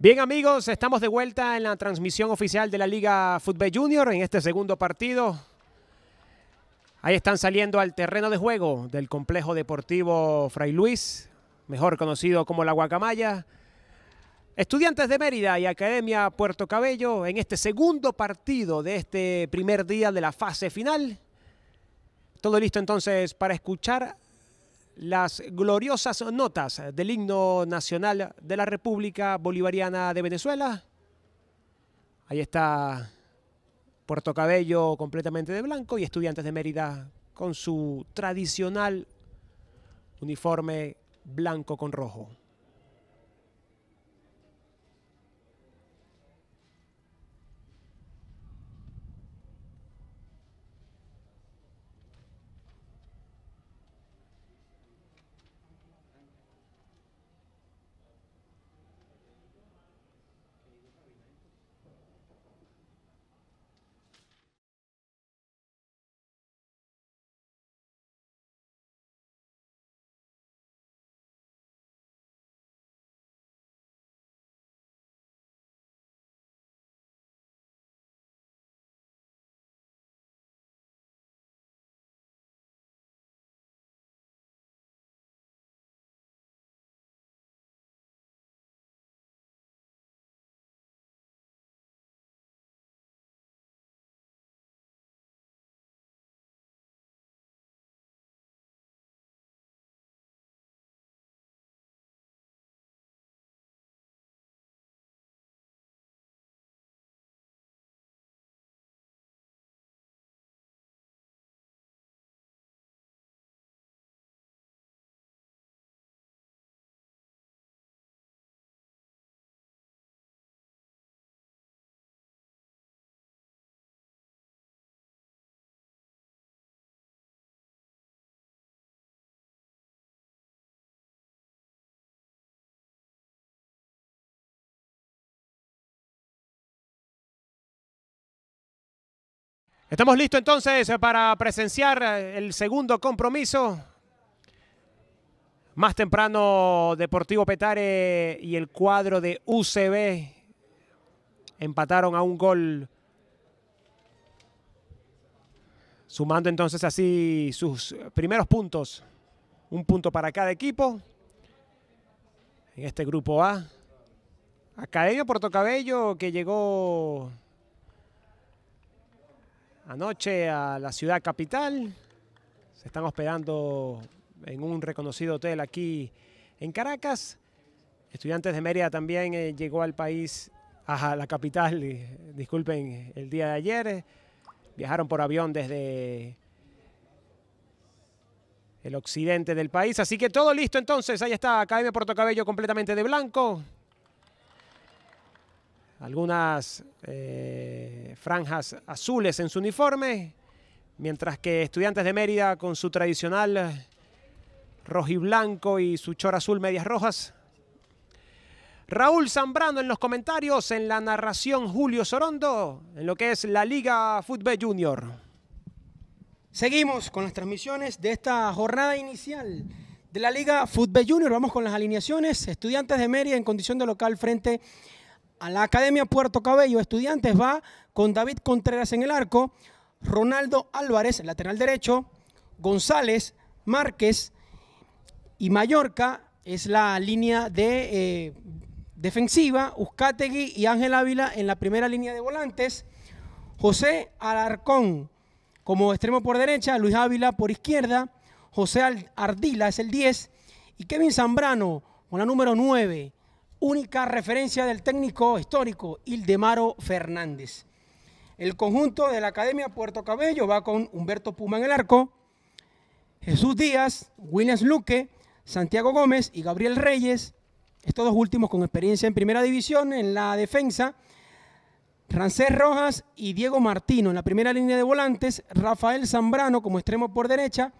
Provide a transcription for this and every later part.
Bien amigos, estamos de vuelta en la transmisión oficial de la Liga Fútbol Junior en este segundo partido. Ahí están saliendo al terreno de juego del complejo deportivo Fray Luis, mejor conocido como la Guacamaya. Estudiantes de Mérida y Academia Puerto Cabello en este segundo partido de este primer día de la fase final. Todo listo entonces para escuchar las gloriosas notas del himno nacional de la República Bolivariana de Venezuela. Ahí está Puerto Cabello completamente de blanco y Estudiantes de Mérida con su tradicional uniforme blanco con rojo. Estamos listos entonces para presenciar eh, el segundo compromiso. Más temprano Deportivo Petare y el cuadro de UCB empataron a un gol. Sumando entonces así sus primeros puntos. Un punto para cada equipo. En este grupo A. Academia Cabello que llegó anoche a la ciudad capital. Se están hospedando en un reconocido hotel aquí en Caracas. Estudiantes de Mérida también eh, llegó al país, a la capital, eh, disculpen, el día de ayer. Viajaron por avión desde el occidente del país. Así que todo listo entonces. Ahí está Academia Cabello completamente de blanco algunas eh, franjas azules en su uniforme, mientras que Estudiantes de Mérida con su tradicional rojiblanco y su chor azul medias rojas. Raúl Zambrano en los comentarios, en la narración Julio Sorondo, en lo que es la Liga Fútbol Junior. Seguimos con las transmisiones de esta jornada inicial de la Liga Fútbol Junior. Vamos con las alineaciones. Estudiantes de Mérida en condición de local frente a a la Academia Puerto Cabello. Estudiantes va con David Contreras en el arco, Ronaldo Álvarez, lateral derecho, González, Márquez y Mallorca es la línea de eh, defensiva, Uzcategui y Ángel Ávila en la primera línea de volantes, José Alarcón como extremo por derecha, Luis Ávila por izquierda, José Ardila es el 10 y Kevin Zambrano con la número 9 única referencia del técnico histórico Ildemaro Fernández. El conjunto de la Academia Puerto Cabello va con Humberto Puma en el arco, Jesús Díaz, Williams Luque, Santiago Gómez y Gabriel Reyes, estos dos últimos con experiencia en primera división, en la defensa, Rancés Rojas y Diego Martino en la primera línea de volantes, Rafael Zambrano como extremo por derecha,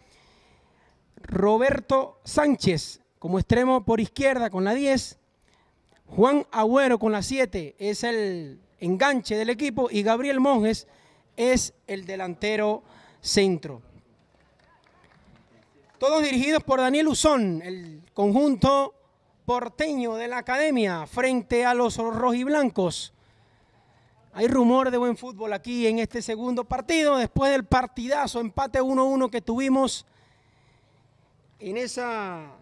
Roberto Sánchez como extremo por izquierda con la 10, Juan Agüero con las 7 es el enganche del equipo y Gabriel Monjes es el delantero centro. Todos dirigidos por Daniel Uzón, el conjunto porteño de la academia frente a los rojiblancos. Hay rumor de buen fútbol aquí en este segundo partido, después del partidazo, empate 1-1 que tuvimos en esa,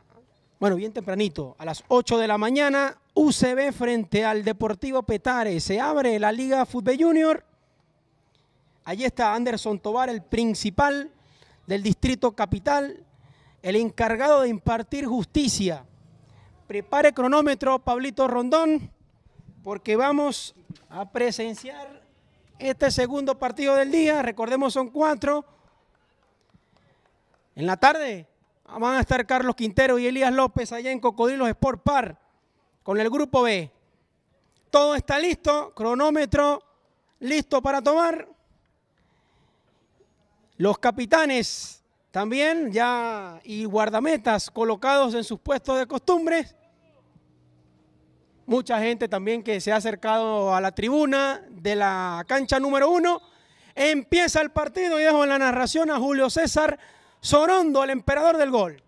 bueno, bien tempranito, a las 8 de la mañana, UCB frente al Deportivo Petare. Se abre la Liga Fútbol Junior. Allí está Anderson Tobar, el principal del Distrito Capital, el encargado de impartir justicia. Prepare cronómetro, Pablito Rondón, porque vamos a presenciar este segundo partido del día. Recordemos, son cuatro. En la tarde van a estar Carlos Quintero y Elías López allá en Cocodrilos Sport Park con el grupo B. Todo está listo, cronómetro listo para tomar. Los capitanes también ya y guardametas colocados en sus puestos de costumbres. Mucha gente también que se ha acercado a la tribuna de la cancha número uno. Empieza el partido y dejo la narración a Julio César Sorondo, el emperador del gol.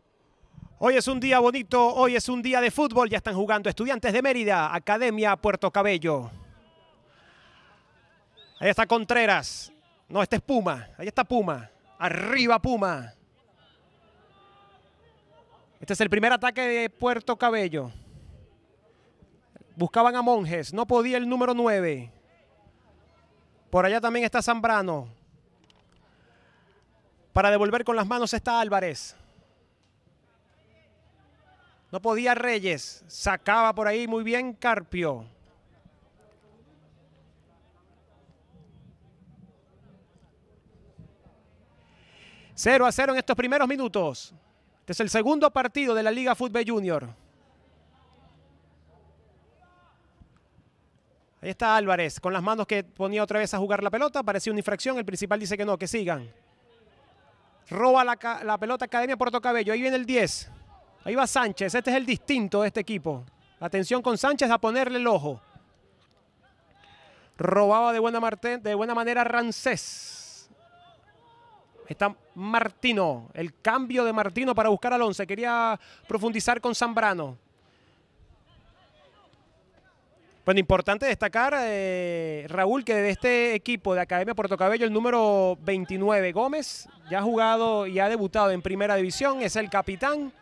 Hoy es un día bonito, hoy es un día de fútbol, ya están jugando estudiantes de Mérida, Academia Puerto Cabello. Ahí está Contreras, no, este es Puma, ahí está Puma, arriba Puma. Este es el primer ataque de Puerto Cabello. Buscaban a Monjes, no podía el número 9. Por allá también está Zambrano. Para devolver con las manos está Álvarez. No podía Reyes. Sacaba por ahí muy bien Carpio. Cero a cero en estos primeros minutos. Este es el segundo partido de la Liga Fútbol Junior. Ahí está Álvarez con las manos que ponía otra vez a jugar la pelota. Parecía una infracción. El principal dice que no, que sigan. Roba la, pelota Academia Puerto Cabello. Ahí viene el 10. Ahí va Sánchez, este es el distinto de este equipo. Atención con Sánchez a ponerle el ojo. Robaba de buena, de manera Rancés. Está Martino, el cambio de Martino para buscar al 11. Quería profundizar con Zambrano. Bueno, importante destacar, eh, Raúl, que de este equipo de Academia Puerto Cabello, el número 29, Gómez, ya ha jugado y ha debutado en Primera División, es el capitán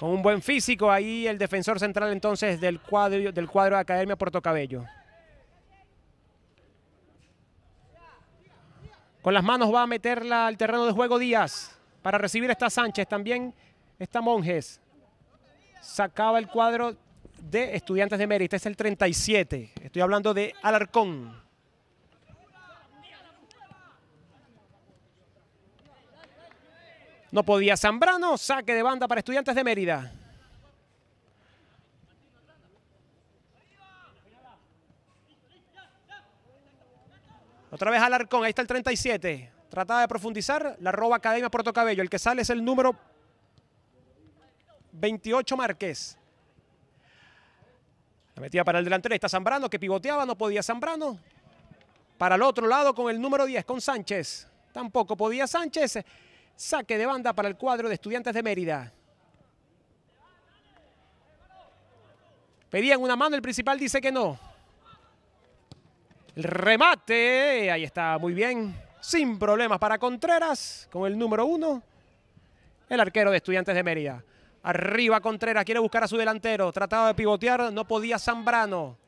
con un buen físico. Ahí el defensor central entonces del cuadro, del cuadro de Academia Puerto Cabello. Con las manos va a meterla al terreno de juego Díaz. Para recibir esta Sánchez, también esta Monjes. Sacaba el cuadro de Estudiantes de Mérida. Este es el 37. Estoy hablando de Alarcón. No podía Zambrano, saque de banda para Estudiantes de Mérida. Otra vez Alarcón, ahí está el 37. Trataba de profundizar, la roba Academia Puerto Cabello. El que sale es el número 28 Márquez. La metía para el delantero, está Zambrano que pivoteaba, no podía Zambrano. Para el otro lado con el número 10, con Sánchez. Tampoco podía Sánchez. Saque de banda para el cuadro de Estudiantes de Mérida. Pedían una mano, el principal dice que no. El remate, ahí está, muy bien. Sin problemas para Contreras, con el número uno. El arquero de Estudiantes de Mérida. Arriba Contreras, quiere buscar a su delantero. Trataba de pivotear, no podía Zambrano.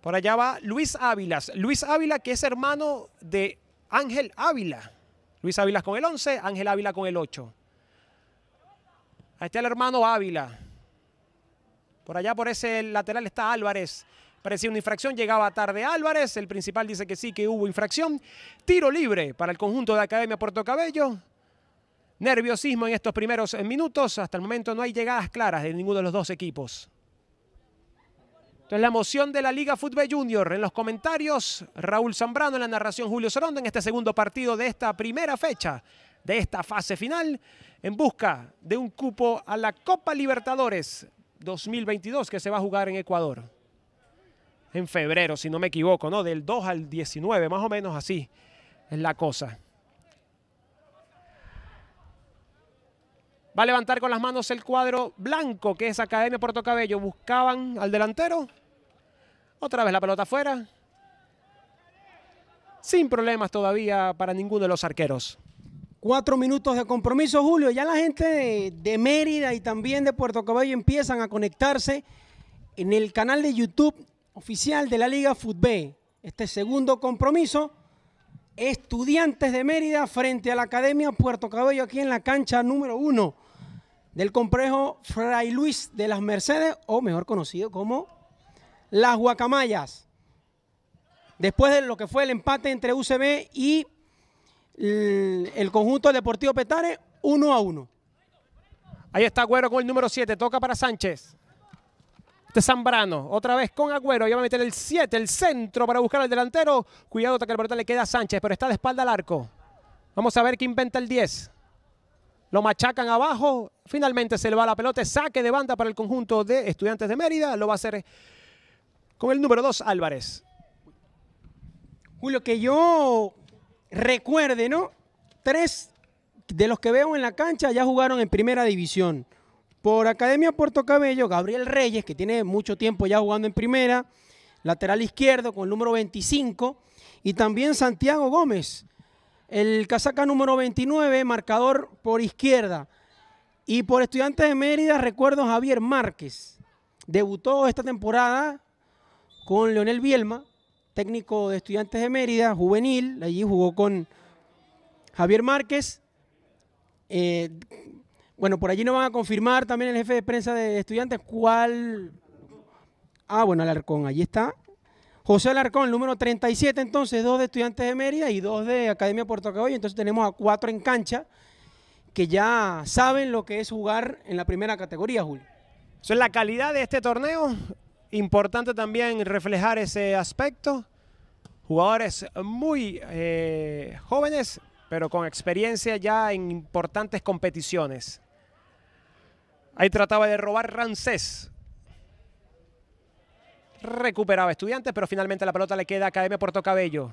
Por allá va Luis Ávila Luis Ávila, que es hermano de Ángel Ávila. Luis Ávila con el 11, Ángel Ávila con el 8. Ahí está el hermano Ávila. Por allá por ese lateral está Álvarez. Parecía una infracción, llegaba tarde Álvarez. El principal dice que sí, que hubo infracción. Tiro libre para el conjunto de Academia Puerto Cabello. Nerviosismo en estos primeros minutos. Hasta el momento no hay llegadas claras de ninguno de los dos equipos. Entonces, la moción de la Liga Fútbol Junior. En los comentarios, Raúl Zambrano, en la narración Julio Sorondo, en este segundo partido de esta primera fecha de esta fase final, en busca de un cupo a la Copa Libertadores 2022 que se va a jugar en Ecuador. En febrero, si no me equivoco, ¿no? Del 2 al 19, más o menos así es la cosa. Va a levantar con las manos el cuadro blanco, que es Academia Puerto Cabello. Buscaban al delantero. Otra vez la pelota afuera. Sin problemas todavía para ninguno de los arqueros. Cuatro minutos de compromiso, Julio. Ya la gente de Mérida y también de Puerto Cabello empiezan a conectarse en el canal de YouTube oficial de la Liga Fútbol. Este segundo compromiso, Estudiantes de Mérida frente a la Academia Puerto Cabello aquí en la cancha número uno del complejo Fray Luis de las Mercedes, o mejor conocido como Las Guacamayas. Después de lo que fue el empate entre UCB y el conjunto deportivo Petare, uno a uno. Ahí está Agüero con el número 7, toca para Sánchez. Este Zambrano, otra vez con Agüero, ya va a meter el 7, el centro para buscar al delantero. Cuidado, que el portal le queda a Sánchez, pero está de espalda al arco. Vamos a ver qué inventa el 10 lo machacan abajo, finalmente se le va la pelota, saque de banda para el conjunto de estudiantes de Mérida, lo va a hacer con el número 2 Álvarez. Julio, que yo recuerde, ¿no? Tres de los que veo en la cancha ya jugaron en primera división. Por Academia Puerto Cabello, Gabriel Reyes, que tiene mucho tiempo ya jugando en primera, lateral izquierdo con el número 25, y también Santiago Gómez, el casaca número 29, marcador por izquierda. Y por Estudiantes de Mérida, recuerdo Javier Márquez. Debutó esta temporada con Leonel Bielma, técnico de Estudiantes de Mérida, juvenil. Allí jugó con Javier Márquez. Eh, bueno, por allí nos van a confirmar también el jefe de prensa de Estudiantes cuál. Ah, bueno, Alarcón, allí está. José Alarcón, número 37, entonces, dos de Estudiantes de Mérida y dos de Academia Puerto Cabello. Entonces tenemos a cuatro en cancha que ya saben lo que es jugar en la primera categoría, Julio. Eso es la calidad de este torneo. Importante también reflejar ese aspecto. Jugadores muy eh, jóvenes, pero con experiencia ya en importantes competiciones. Ahí trataba de robar Rancés. Recuperaba Estudiantes, pero finalmente la pelota le queda a Academia Puerto Cabello.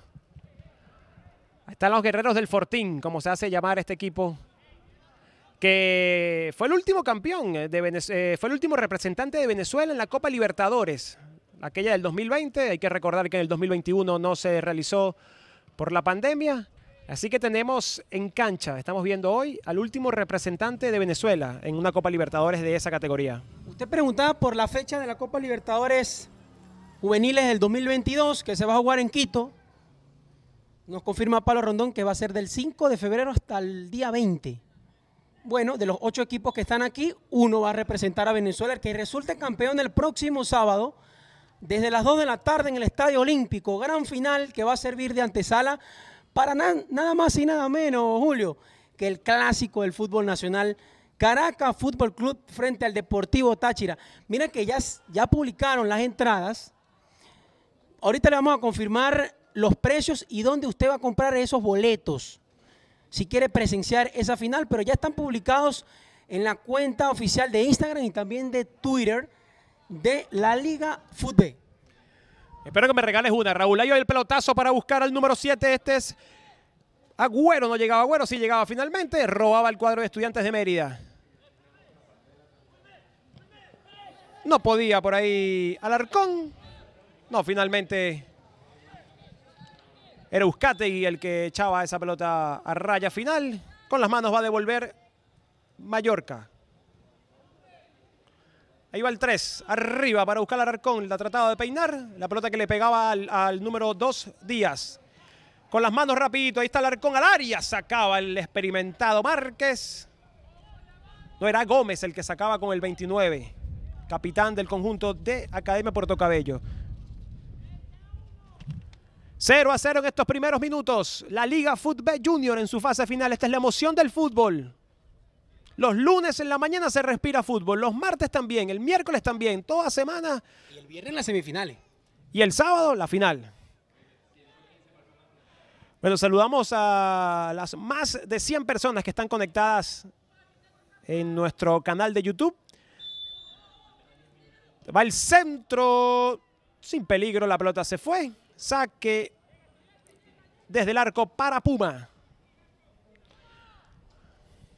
están los guerreros del Fortín, como se hace llamar este equipo que fue el último campeón, eh, de Venezuela, eh, fue el último representante de Venezuela en la Copa Libertadores, aquella del 2020, hay que recordar que en el 2021 no se realizó por la pandemia, así que tenemos en cancha, estamos viendo hoy al último representante de Venezuela en una Copa Libertadores de esa categoría. Usted preguntaba por la fecha de la Copa Libertadores juveniles del 2022 que se va a jugar en Quito. Nos confirma Pablo Rondón que va a ser del 5 de febrero hasta el día 20. Bueno, de los ocho equipos que están aquí, uno va a representar a Venezuela, el que resulte campeón el próximo sábado, desde las 2 de la tarde en el Estadio Olímpico. Gran final que va a servir de antesala para nada más y nada menos, Julio, que el clásico del fútbol nacional. Caracas Fútbol Club frente al Deportivo Táchira. Mira que ya, ya publicaron las entradas Ahorita le vamos a confirmar los precios y dónde usted va a comprar esos boletos si quiere presenciar esa final, pero ya están publicados en la cuenta oficial de Instagram y también de Twitter de la Liga Fútbol. Espero que me regales una, Raúl. Ahí el pelotazo para buscar al número 7. Este es Agüero, no llegaba Agüero, sí llegaba finalmente. Robaba el cuadro de estudiantes de Mérida. No podía por ahí Alarcón. No, finalmente era y el que echaba esa pelota a raya final. Con las manos va a devolver Mallorca. Ahí va el 3, arriba para buscar al Arcón, la trataba de peinar, la pelota que le pegaba al, número 2, Díaz. Con las manos rapidito, ahí está el arcón, al área, sacaba el experimentado Márquez. No era Gómez el que sacaba con el 29, capitán del conjunto de Academia Puerto Cabello. 0 a 0 en estos primeros minutos. La Liga Football Junior en su fase final. Esta es la emoción del fútbol. Los lunes en la mañana se respira fútbol, los martes también, el miércoles también, toda semana. Y el viernes las semifinales. Y el sábado la final. Bueno, saludamos a las más de 100 personas que están conectadas en nuestro canal de YouTube. Va el centro, sin peligro, la pelota se fue. Saque desde el arco para Puma.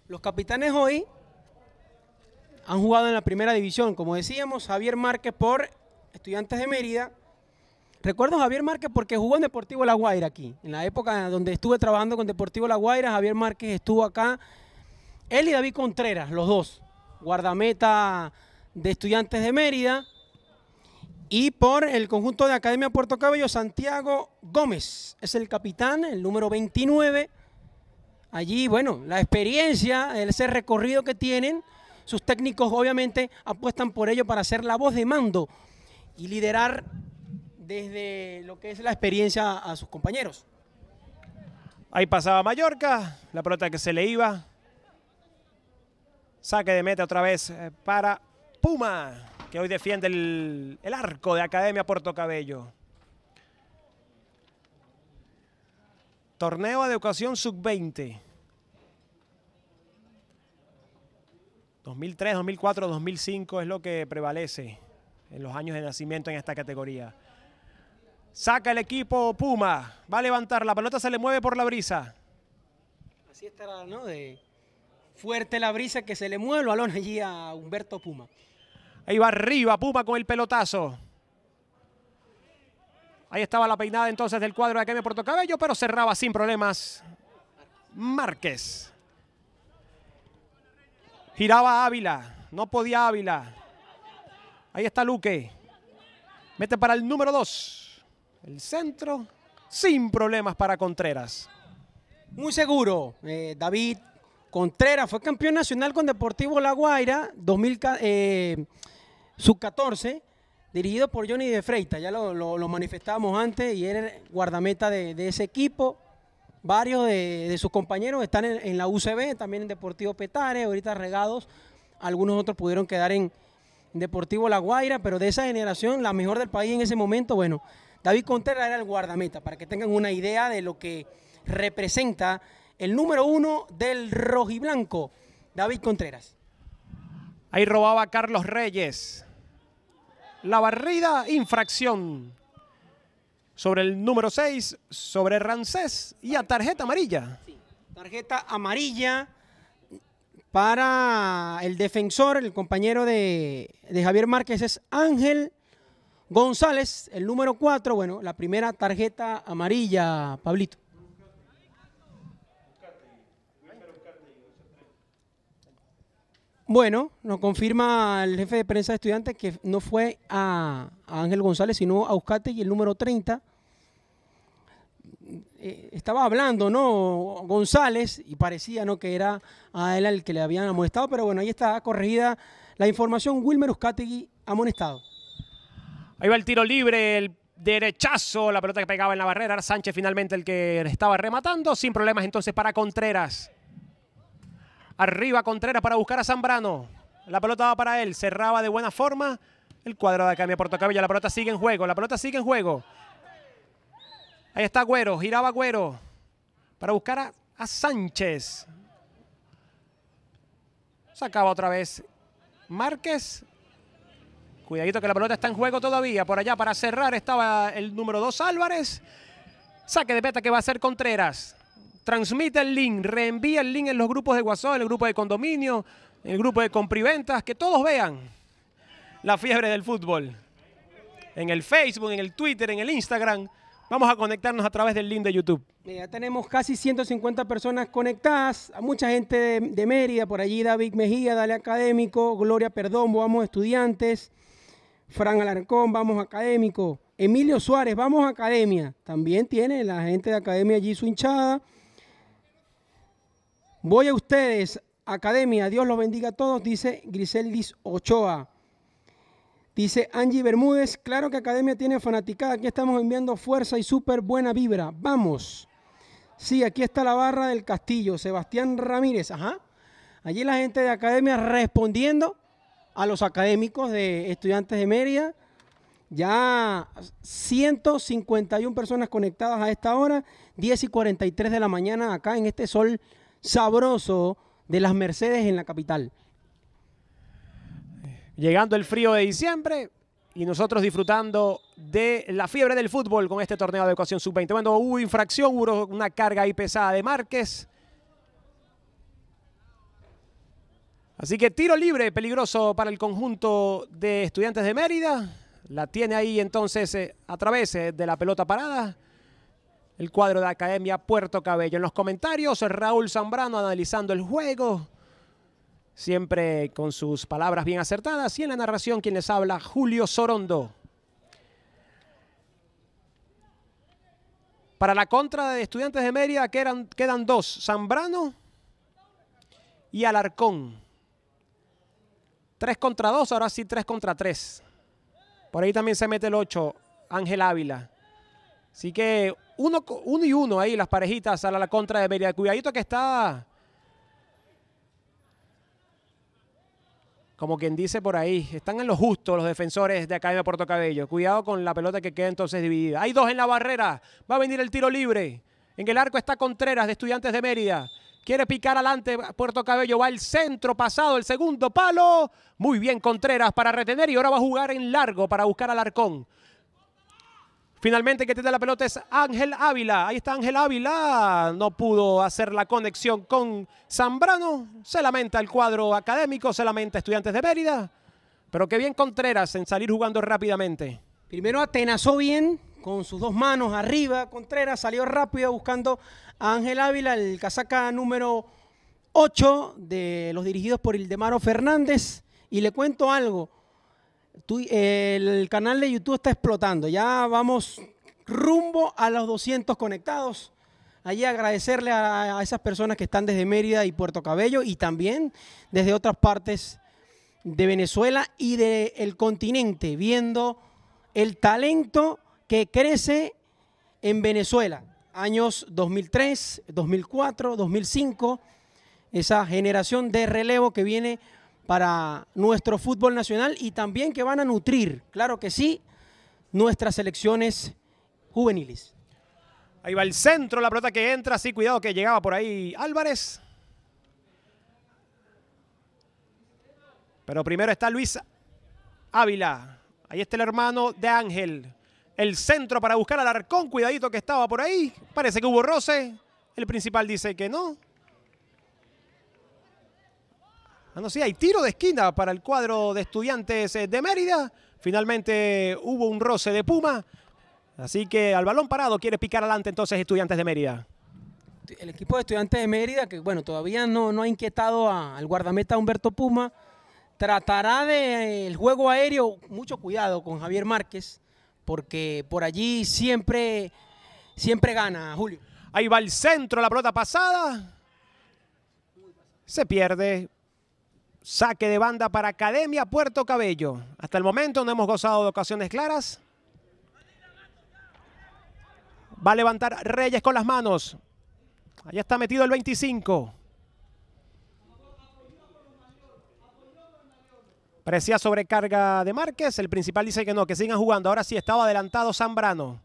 Los capitanes hoy han jugado en la primera división. Como decíamos, Javier Márquez por Estudiantes de Mérida. Recuerdo Javier Márquez porque jugó en Deportivo La Guaira aquí. En la época donde estuve trabajando con Deportivo La Guaira, Javier Márquez estuvo acá. Él y David Contreras, los dos. Guardameta de Estudiantes de Mérida. Y por el conjunto de Academia Puerto Cabello, Santiago Gómez es el capitán, el número 29. Allí, bueno, la experiencia, ese recorrido que tienen, sus técnicos obviamente apuestan por ello para ser la voz de mando y liderar desde lo que es la experiencia a sus compañeros. Ahí pasaba Mallorca, la pelota que se le iba. Saque de meta otra vez eh, para Puma. Y hoy defiende el, arco de Academia Puerto Cabello. Torneo de Educación Sub-20. 2003, 2004, 2005 es lo que prevalece en los años de nacimiento en esta categoría. Saca el equipo Puma, va a levantar, la pelota se le mueve por la brisa. Así estará, ¿no? De fuerte la brisa que se le mueve el balón allí a Humberto Puma. Ahí va arriba Puma con el pelotazo. Ahí estaba la peinada entonces del cuadro de Academia Puerto Cabello, pero cerraba sin problemas Márquez. Giraba Ávila, no podía Ávila. Ahí está Luque. Mete para el número 2. El centro, sin problemas para Contreras. Muy seguro, eh, David. Contreras fue campeón nacional con Deportivo La Guaira 2000, sub-14, dirigido por Johnny de Freitas, Ya lo, manifestábamos antes y era guardameta de, ese equipo. Varios de, sus compañeros están en, la UCB, también en Deportivo Petare, ahorita regados. Algunos otros pudieron quedar en Deportivo La Guaira, pero de esa generación, la mejor del país en ese momento, bueno, David Contreras era el guardameta, para que tengan una idea de lo que representa el número uno del rojiblanco, David Contreras. Ahí robaba Carlos Reyes, la barrida infracción sobre el número 6, sobre Rancés y a tarjeta amarilla. tarjeta amarilla para el defensor, el compañero de, de Javier Márquez es Ángel González, el número 4. Bueno, la primera tarjeta amarilla, Pablito. Bueno, nos confirma el jefe de prensa de estudiantes que no fue a, Ángel González, sino a Euskate y el número 30. Eh, estaba hablando, ¿no? González, y parecía, ¿no? Que era a él el que le habían amonestado, pero bueno, ahí está corregida la información. Wilmer y amonestado. Ahí va el tiro libre, el derechazo, la pelota que pegaba en la barrera. Sánchez finalmente el que estaba rematando, sin problemas entonces para Contreras. Arriba Contreras para buscar a Zambrano. La pelota va para él. Cerraba de buena forma. El cuadrado de cambio Cabilla. La pelota sigue en juego. La pelota sigue en juego. Ahí está Güero. Giraba Güero. Para buscar a, a Sánchez. Sacaba otra vez Márquez. Cuidadito que la pelota está en juego todavía. Por allá para cerrar estaba el número 2 Álvarez. Saque de peta que va a ser Contreras transmite el link, reenvía el link en los grupos de WhatsApp, en el grupo de condominio, en el grupo de compriventas, que todos vean la fiebre del fútbol. En el Facebook, en el Twitter, en el Instagram. Vamos a conectarnos a través del link de YouTube. Ya tenemos casi 150 personas conectadas, mucha gente de, Mérida, por allí David Mejía, Dale Académico, Gloria Perdón, vamos estudiantes, Fran Alarcón, vamos académico, Emilio Suárez, vamos academia, también tiene la gente de academia allí su hinchada, Voy a ustedes, Academia, Dios los bendiga a todos, dice Griseldis Ochoa. Dice Angie Bermúdez, claro que Academia tiene fanaticada, aquí estamos enviando fuerza y súper buena vibra, vamos. Sí, aquí está la barra del castillo, Sebastián Ramírez, ajá. Allí la gente de Academia respondiendo a los académicos de estudiantes de Mérida. Ya 151 personas conectadas a esta hora, 10 y 43 de la mañana acá en este sol sabroso de las Mercedes en la capital. Llegando el frío de diciembre y nosotros disfrutando de la fiebre del fútbol con este torneo de Ecuación sub-20. Bueno, hubo infracción, hubo una carga ahí pesada de Márquez. Así que tiro libre peligroso para el conjunto de estudiantes de Mérida. La tiene ahí entonces eh, a través eh, de la pelota parada el cuadro de Academia Puerto Cabello. En los comentarios, Raúl Zambrano analizando el juego, siempre con sus palabras bien acertadas. Y en la narración, quien les habla, Julio Sorondo. Para la contra de Estudiantes de Mérida quedan, quedan dos, Zambrano y Alarcón. Tres contra dos, ahora sí tres contra tres. Por ahí también se mete el ocho, Ángel Ávila. Así que uno, y uno ahí, las parejitas a la, contra de Mérida. Cuidadito que está. Como quien dice por ahí, están en lo justo los defensores de Academia Puerto Cabello. Cuidado con la pelota que queda entonces dividida. Hay dos en la barrera. Va a venir el tiro libre. En el arco está Contreras de Estudiantes de Mérida. Quiere picar adelante Puerto Cabello. Va el centro pasado, el segundo palo. Muy bien Contreras para retener y ahora va a jugar en largo para buscar al arcón. Finalmente, que tiene la pelota es Ángel Ávila. Ahí está Ángel Ávila. No pudo hacer la conexión con Zambrano. Se lamenta el cuadro académico, se lamenta Estudiantes de Mérida. Pero qué bien Contreras en salir jugando rápidamente. Primero atenazó bien con sus dos manos arriba. Contreras salió rápido buscando a Ángel Ávila, el casaca número 8 de los dirigidos por Ildemaro Fernández. Y le cuento algo el canal de YouTube está explotando. Ya vamos rumbo a los 200 conectados. Allí agradecerle a, esas personas que están desde Mérida y Puerto Cabello y también desde otras partes de Venezuela y del continente, viendo el talento que crece en Venezuela. Años 2003, 2004, 2005, esa generación de relevo que viene para nuestro fútbol nacional y también que van a nutrir, claro que sí, nuestras selecciones juveniles. Ahí va el centro, la pelota que entra, sí, cuidado que llegaba por ahí Álvarez. Pero primero está Luis Ávila. Ahí está el hermano de Ángel. El centro para buscar al arcón, cuidadito que estaba por ahí. Parece que hubo roce. El principal dice que no. no sí hay tiro de esquina para el cuadro de estudiantes eh, de Mérida. Finalmente hubo un roce de Puma. Así que al balón parado quiere picar adelante entonces estudiantes de Mérida. El equipo de estudiantes de Mérida, que bueno, todavía no, no ha inquietado al guardameta Humberto Puma, tratará del eh, juego aéreo, mucho cuidado con Javier Márquez, porque por allí siempre, siempre gana, Julio. Ahí va el centro, la pelota pasada. Se pierde, Saque de banda para Academia Puerto Cabello. Hasta el momento no hemos gozado de ocasiones claras. Va a levantar Reyes con las manos. Allá está metido el 25. Parecía sobrecarga de Márquez. El principal dice que no, que sigan jugando. Ahora sí, estaba adelantado Zambrano.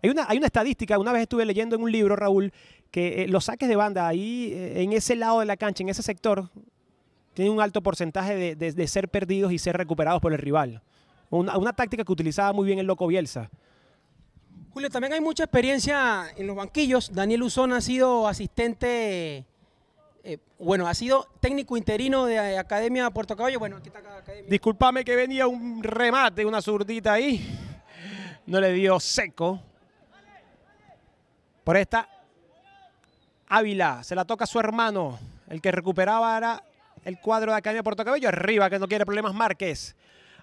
Hay una, hay una estadística, una vez estuve leyendo en un libro, Raúl, que eh, los saques de banda ahí, eh, en ese lado de la cancha, en ese sector, tiene un alto porcentaje de, ser perdidos y ser recuperados por el rival. Una, táctica que utilizaba muy bien el loco Bielsa. Julio, también hay mucha experiencia en los banquillos. Daniel Uzón ha sido asistente, eh, bueno, ha sido técnico interino de Academia Puerto Caballo. Bueno, aquí está Academia. Discúlpame que venía un remate, una zurdita ahí. No le dio seco. Por esta, Ávila, se la toca a su hermano. El que recuperaba era el cuadro de Academia Puerto Cabello. Arriba, que no quiere problemas Márquez.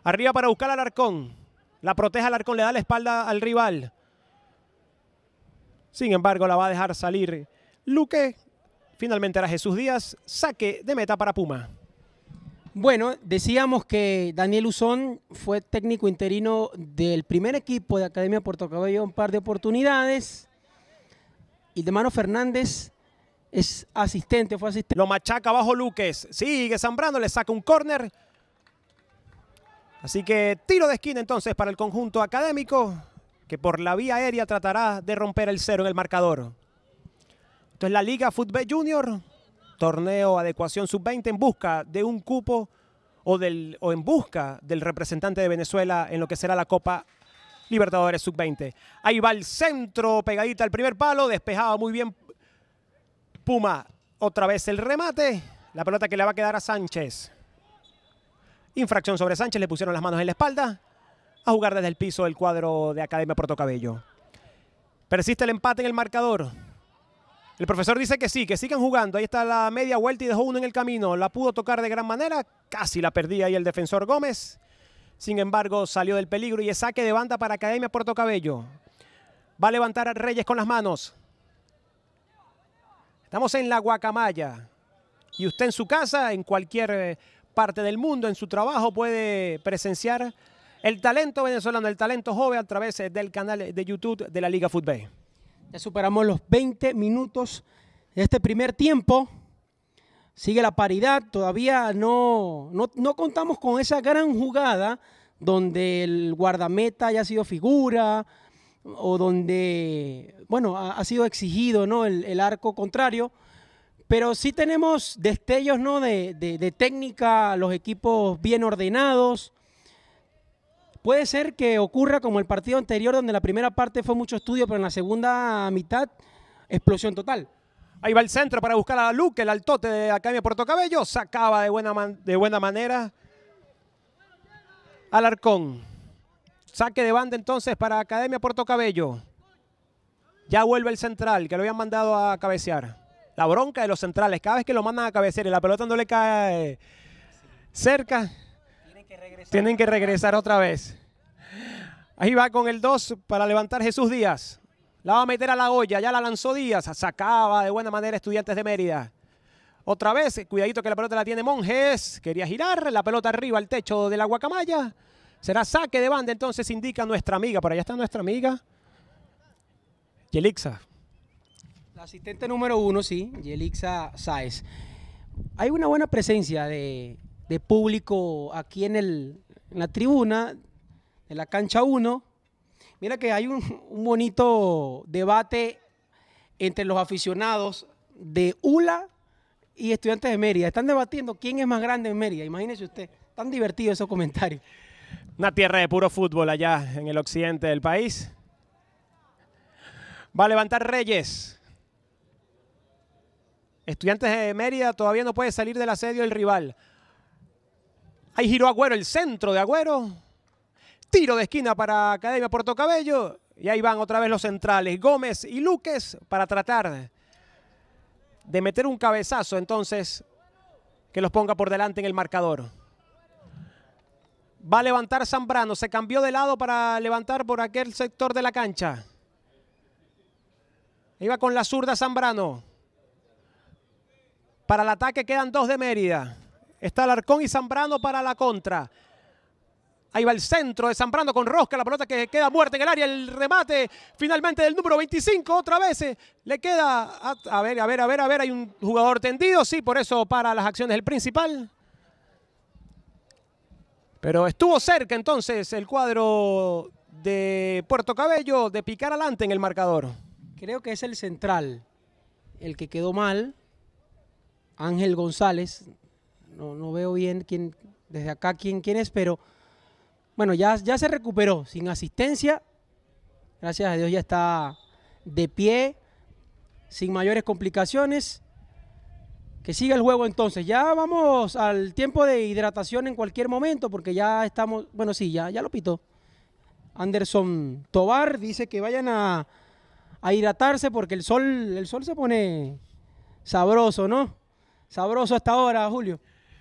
Arriba para buscar al Arcón. La protege al Arcón, le da la espalda al rival. Sin embargo, la va a dejar salir Luque. Finalmente era Jesús Díaz. Saque de meta para Puma. Bueno, decíamos que Daniel Usón fue técnico interino del primer equipo de Academia Puerto Cabello un par de oportunidades. Y de Mano Fernández es asistente, fue asistente. Lo machaca bajo Luques, sigue Zambrano, le saca un córner. Así que tiro de esquina entonces para el conjunto académico, que por la vía aérea tratará de romper el cero en el marcador. Esto es la Liga Fútbol Junior, torneo adecuación sub-20 en busca de un cupo o, del, o en busca del representante de Venezuela en lo que será la Copa Libertadores Sub-20. Ahí va el centro, pegadita al primer palo, despejaba muy bien Puma, otra vez el remate. La pelota que le va a quedar a Sánchez. Infracción sobre Sánchez, le pusieron las manos en la espalda. A jugar desde el piso el cuadro de Academia Puerto Cabello. Persiste el empate en el marcador. El profesor dice que sí, que sigan jugando. Ahí está la media vuelta y dejó uno en el camino. La pudo tocar de gran manera. Casi la perdía ahí el defensor Gómez. Sin embargo, salió del peligro y es saque de banda para Academia Puerto Cabello. Va a levantar a Reyes con las manos. Estamos en la guacamaya y usted en su casa, en cualquier eh, parte del mundo, en su trabajo, puede presenciar el talento venezolano, el talento joven a través eh, del canal de YouTube de la Liga Fútbol. Ya superamos los 20 minutos de este primer tiempo. Sigue la paridad, todavía no, no contamos con esa gran jugada donde el guardameta haya sido figura, o donde, bueno, ha, sido exigido El, arco contrario, pero sí tenemos destellos De, técnica, los equipos bien ordenados. Puede ser que ocurra como el partido anterior, donde la primera parte fue mucho estudio, pero en la segunda mitad, explosión total. Ahí va el centro para buscar a Luque, el altote de Academia Puerto Cabello. Sacaba de buena, man, de buena manera Alarcón. Saque de banda entonces para Academia Puerto Cabello. Ya vuelve el central, que lo habían mandado a cabecear. La bronca de los centrales, cada vez que lo mandan a cabecear y la pelota no le cae cerca, tienen que regresar, otra vez. Ahí va con el 2 para levantar Jesús Díaz. La va a meter a la olla, ya la lanzó Díaz, sacaba de buena manera Estudiantes de Mérida. Otra vez, cuidadito que la pelota la tiene Monjes, quería girar, la pelota arriba al techo de la guacamaya. Será saque de banda, entonces indica nuestra amiga. Por allá está nuestra amiga Yelixa. La asistente número uno, sí, Yelixa Sáez. Hay una buena presencia de, público aquí en, la tribuna, en la cancha 1. Mira que hay un, bonito debate entre los aficionados de ULA y estudiantes de Mérida. Están debatiendo quién es más grande en Mérida. Imagínese usted. Tan divertido esos comentarios. Una tierra de puro fútbol allá en el occidente del país. Va a levantar Reyes. Estudiantes de Mérida todavía no puede salir del asedio el rival. Ahí giró Agüero, el centro de Agüero. Tiro de esquina para Academia Puerto Cabello. Y ahí van otra vez los centrales, Gómez y Luques, para tratar de meter un cabezazo entonces que los ponga por delante en el marcador. Va a levantar Zambrano. Se cambió de lado para levantar por aquel sector de la cancha. Iba con la zurda Zambrano. Para el ataque quedan dos de Mérida. Está Alarcón y Zambrano para la contra. Ahí va el centro de Zambrano con Rosca. La pelota que queda muerta en el área. El remate finalmente del número 25. Otra vez eh, le queda... A, ver, a ver, a ver, a ver. Hay un jugador tendido. Sí, por eso para las acciones del principal. Pero estuvo cerca entonces el cuadro de Puerto Cabello de picar adelante en el marcador. Creo que es el central el que quedó mal. Ángel González. No, veo bien quién, desde acá quién, es, pero bueno, ya, ya se recuperó sin asistencia. Gracias a Dios ya está de pie, sin mayores complicaciones. Que siga el juego entonces. Ya vamos al tiempo de hidratación en cualquier momento porque ya estamos... Bueno, sí, ya, ya lo pito. Anderson Tobar dice que vayan a, hidratarse porque el sol, el sol se pone sabroso, ¿no? Sabroso hasta ahora, Julio.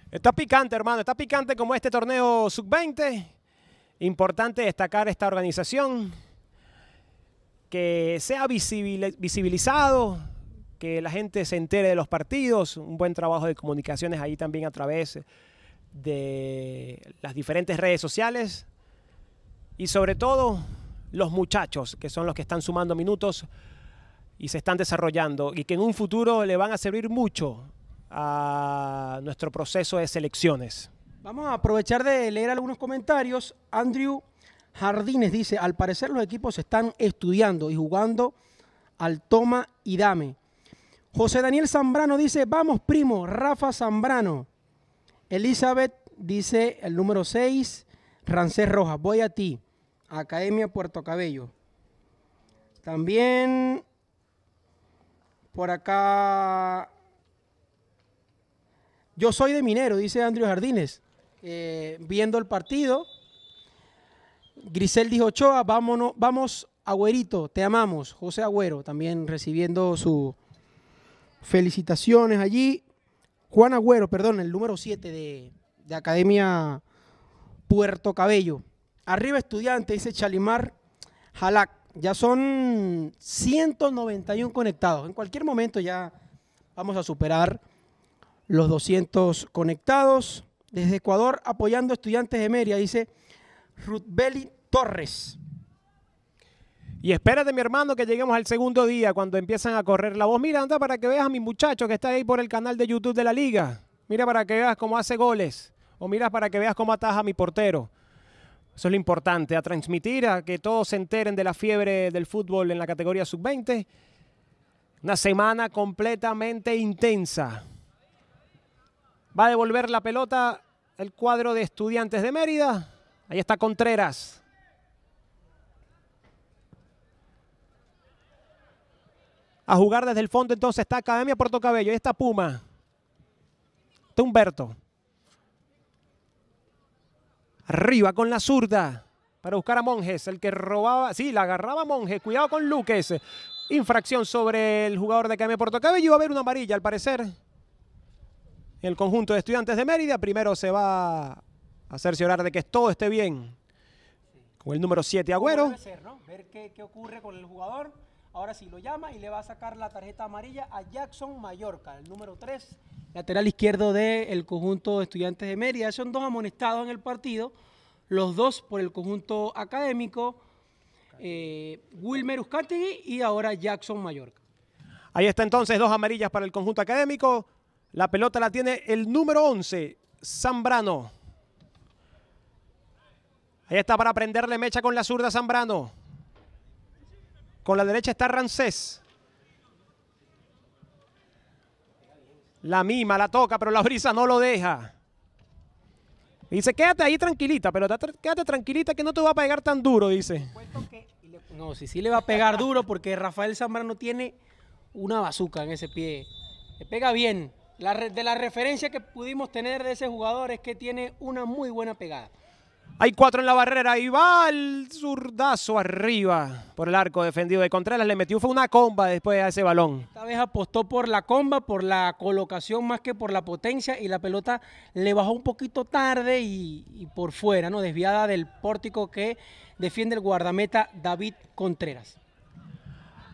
Está picante, hermano. Está picante como este torneo sub-20. Importante destacar esta organización que sea visibilizado que la gente se entere de los partidos, un buen trabajo de comunicaciones ahí también a través de las diferentes redes sociales y sobre todo los muchachos, que son los que están sumando minutos y se están desarrollando y que en un futuro le van a servir mucho a nuestro proceso de selecciones. Vamos a aprovechar de leer algunos comentarios. Andrew Jardines dice, al parecer los equipos están estudiando y jugando al toma y dame. José Daniel Zambrano dice, vamos primo, Rafa Zambrano. Elizabeth dice el número 6, Rancés Rojas, voy a ti, Academia Puerto Cabello. También por acá, yo soy de Minero, dice Andrew Jardines, eh, viendo el partido. Grisel dijo, Ochoa, vámonos, vamos, Agüerito, te amamos. José Agüero también recibiendo su, Felicitaciones allí. Juan Agüero, perdón, el número 7 de, Academia Puerto Cabello. Arriba estudiante, dice Chalimar Jalac. Ya son 191 conectados. En cualquier momento ya vamos a superar los 200 conectados. Desde Ecuador apoyando a estudiantes de Meria, dice Belli Torres. Y espérate, mi hermano, que lleguemos al segundo día cuando empiezan a correr la voz. Mira, anda para que veas a mi muchacho que está ahí por el canal de YouTube de la liga. Mira para que veas cómo hace goles. O mira para que veas cómo ataja a mi portero. Eso es lo importante, a transmitir, a que todos se enteren de la fiebre del fútbol en la categoría sub-20. Una semana completamente intensa. Va a devolver la pelota el cuadro de estudiantes de Mérida. Ahí está Contreras. A jugar desde el fondo entonces está Academia Puerto Cabello. Ahí está Puma. Está Humberto. Arriba con la zurda para buscar a Monjes. El que robaba, sí, la agarraba Monjes. Cuidado con Luques. Infracción sobre el jugador de Academia Puerto Cabello. Va a haber una amarilla al parecer. El conjunto de estudiantes de Mérida. Primero se va a hacer de que todo esté bien. Con el número 7, Agüero. Ver qué ocurre con el jugador Ahora sí, lo llama y le va a sacar la tarjeta amarilla a Jackson Mallorca, el número 3, lateral izquierdo del conjunto de estudiantes de Mérida. Son dos amonestados en el partido, los dos por el conjunto académico, eh, Wilmer y ahora Jackson Mallorca. Ahí está entonces, dos amarillas para el conjunto académico. La pelota la tiene el número 11, Zambrano. Ahí está para prenderle mecha con la zurda Zambrano. Con la derecha está Rancés. La mima, la toca, pero la brisa no lo deja. Dice, quédate ahí tranquilita, pero quédate tranquilita que no te va a pegar tan duro, dice. No, sí, sí le va a pegar duro porque Rafael Zambrano tiene una bazuca en ese pie. Le pega bien. de la referencia que pudimos tener de ese jugador es que tiene una muy buena pegada. Hay cuatro en la barrera y va el zurdazo arriba por el arco defendido de Contreras. Le metió fue una comba después a ese balón. Esta vez apostó por la comba, por la colocación más que por la potencia y la pelota le bajó un poquito tarde y, por fuera, ¿no? Desviada del pórtico que defiende el guardameta David Contreras.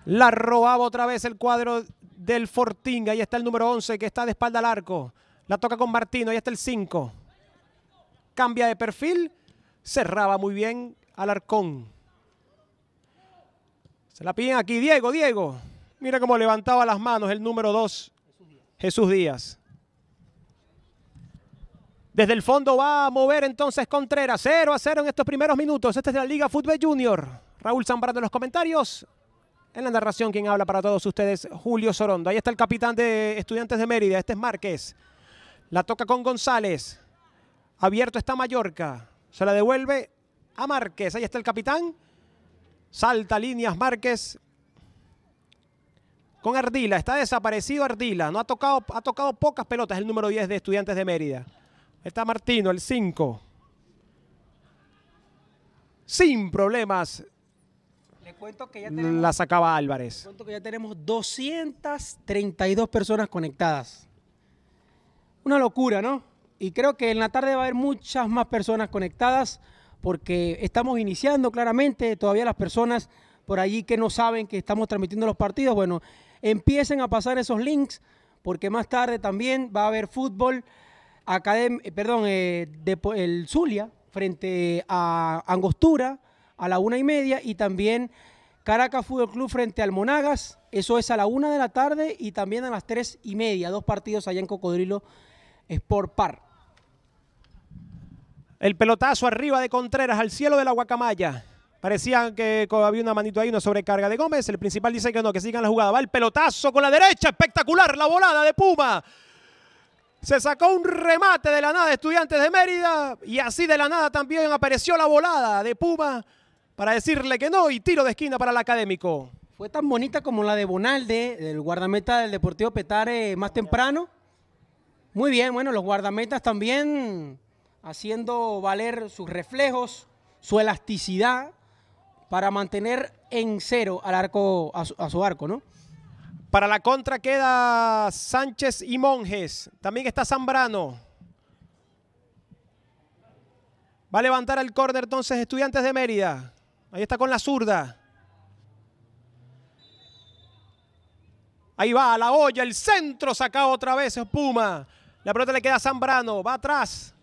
La robaba otra vez el cuadro del Fortinga. Ahí está el número 11 que está de espalda al arco. La toca con Martino. Ahí está el 5. Cambia de perfil Cerraba muy bien al arcón. Se la piden aquí. Diego, Diego. Mira cómo levantaba las manos el número dos, Jesús Díaz. Desde el fondo va a mover entonces Contreras. 0 a 0 en estos primeros minutos. Esta es la Liga Fútbol Junior. Raúl Zambrano en los comentarios. En la narración, quien habla para todos ustedes, Julio Sorondo. Ahí está el capitán de Estudiantes de Mérida. Este es Márquez. La toca con González. Abierto está Mallorca. Se la devuelve a Márquez. Ahí está el capitán. Salta líneas Márquez. Con Ardila. Está desaparecido Ardila. No ha tocado, ha tocado pocas pelotas el número 10 de Estudiantes de Mérida. Está Martino, el 5. Sin problemas. Le cuento que ya la sacaba Álvarez. Le cuento que ya tenemos 232 personas conectadas. Una locura, ¿no? y creo que en la tarde va a haber muchas más personas conectadas porque estamos iniciando claramente, todavía las personas por allí que no saben que estamos transmitiendo los partidos, bueno, empiecen a pasar esos links porque más tarde también va a haber fútbol, academ eh, perdón, eh, de, el Zulia frente a Angostura a la una y media y también Caracas Fútbol Club frente al Monagas, eso es a la una de la tarde y también a las tres y media, dos partidos allá en Cocodrilo Sport Park. El pelotazo arriba de Contreras al cielo de la guacamaya. Parecía que había una manito ahí, una sobrecarga de Gómez. El principal dice que no, que sigan la jugada. Va el pelotazo con la derecha. Espectacular la volada de Puma. Se sacó un remate de la nada de Estudiantes de Mérida. Y así de la nada también apareció la volada de Puma para decirle que no. Y tiro de esquina para el académico. Fue tan bonita como la de Bonalde, del guardameta del Deportivo Petare más temprano. Muy bien, bueno, los guardametas también haciendo valer sus reflejos, su elasticidad para mantener en cero al arco a su, arco, ¿no? Para la contra queda Sánchez y Monjes. También está Zambrano. Va a levantar el córner entonces Estudiantes de Mérida. Ahí está con la zurda. Ahí va, la olla, el centro saca otra vez espuma. La pelota le queda a Zambrano, va atrás.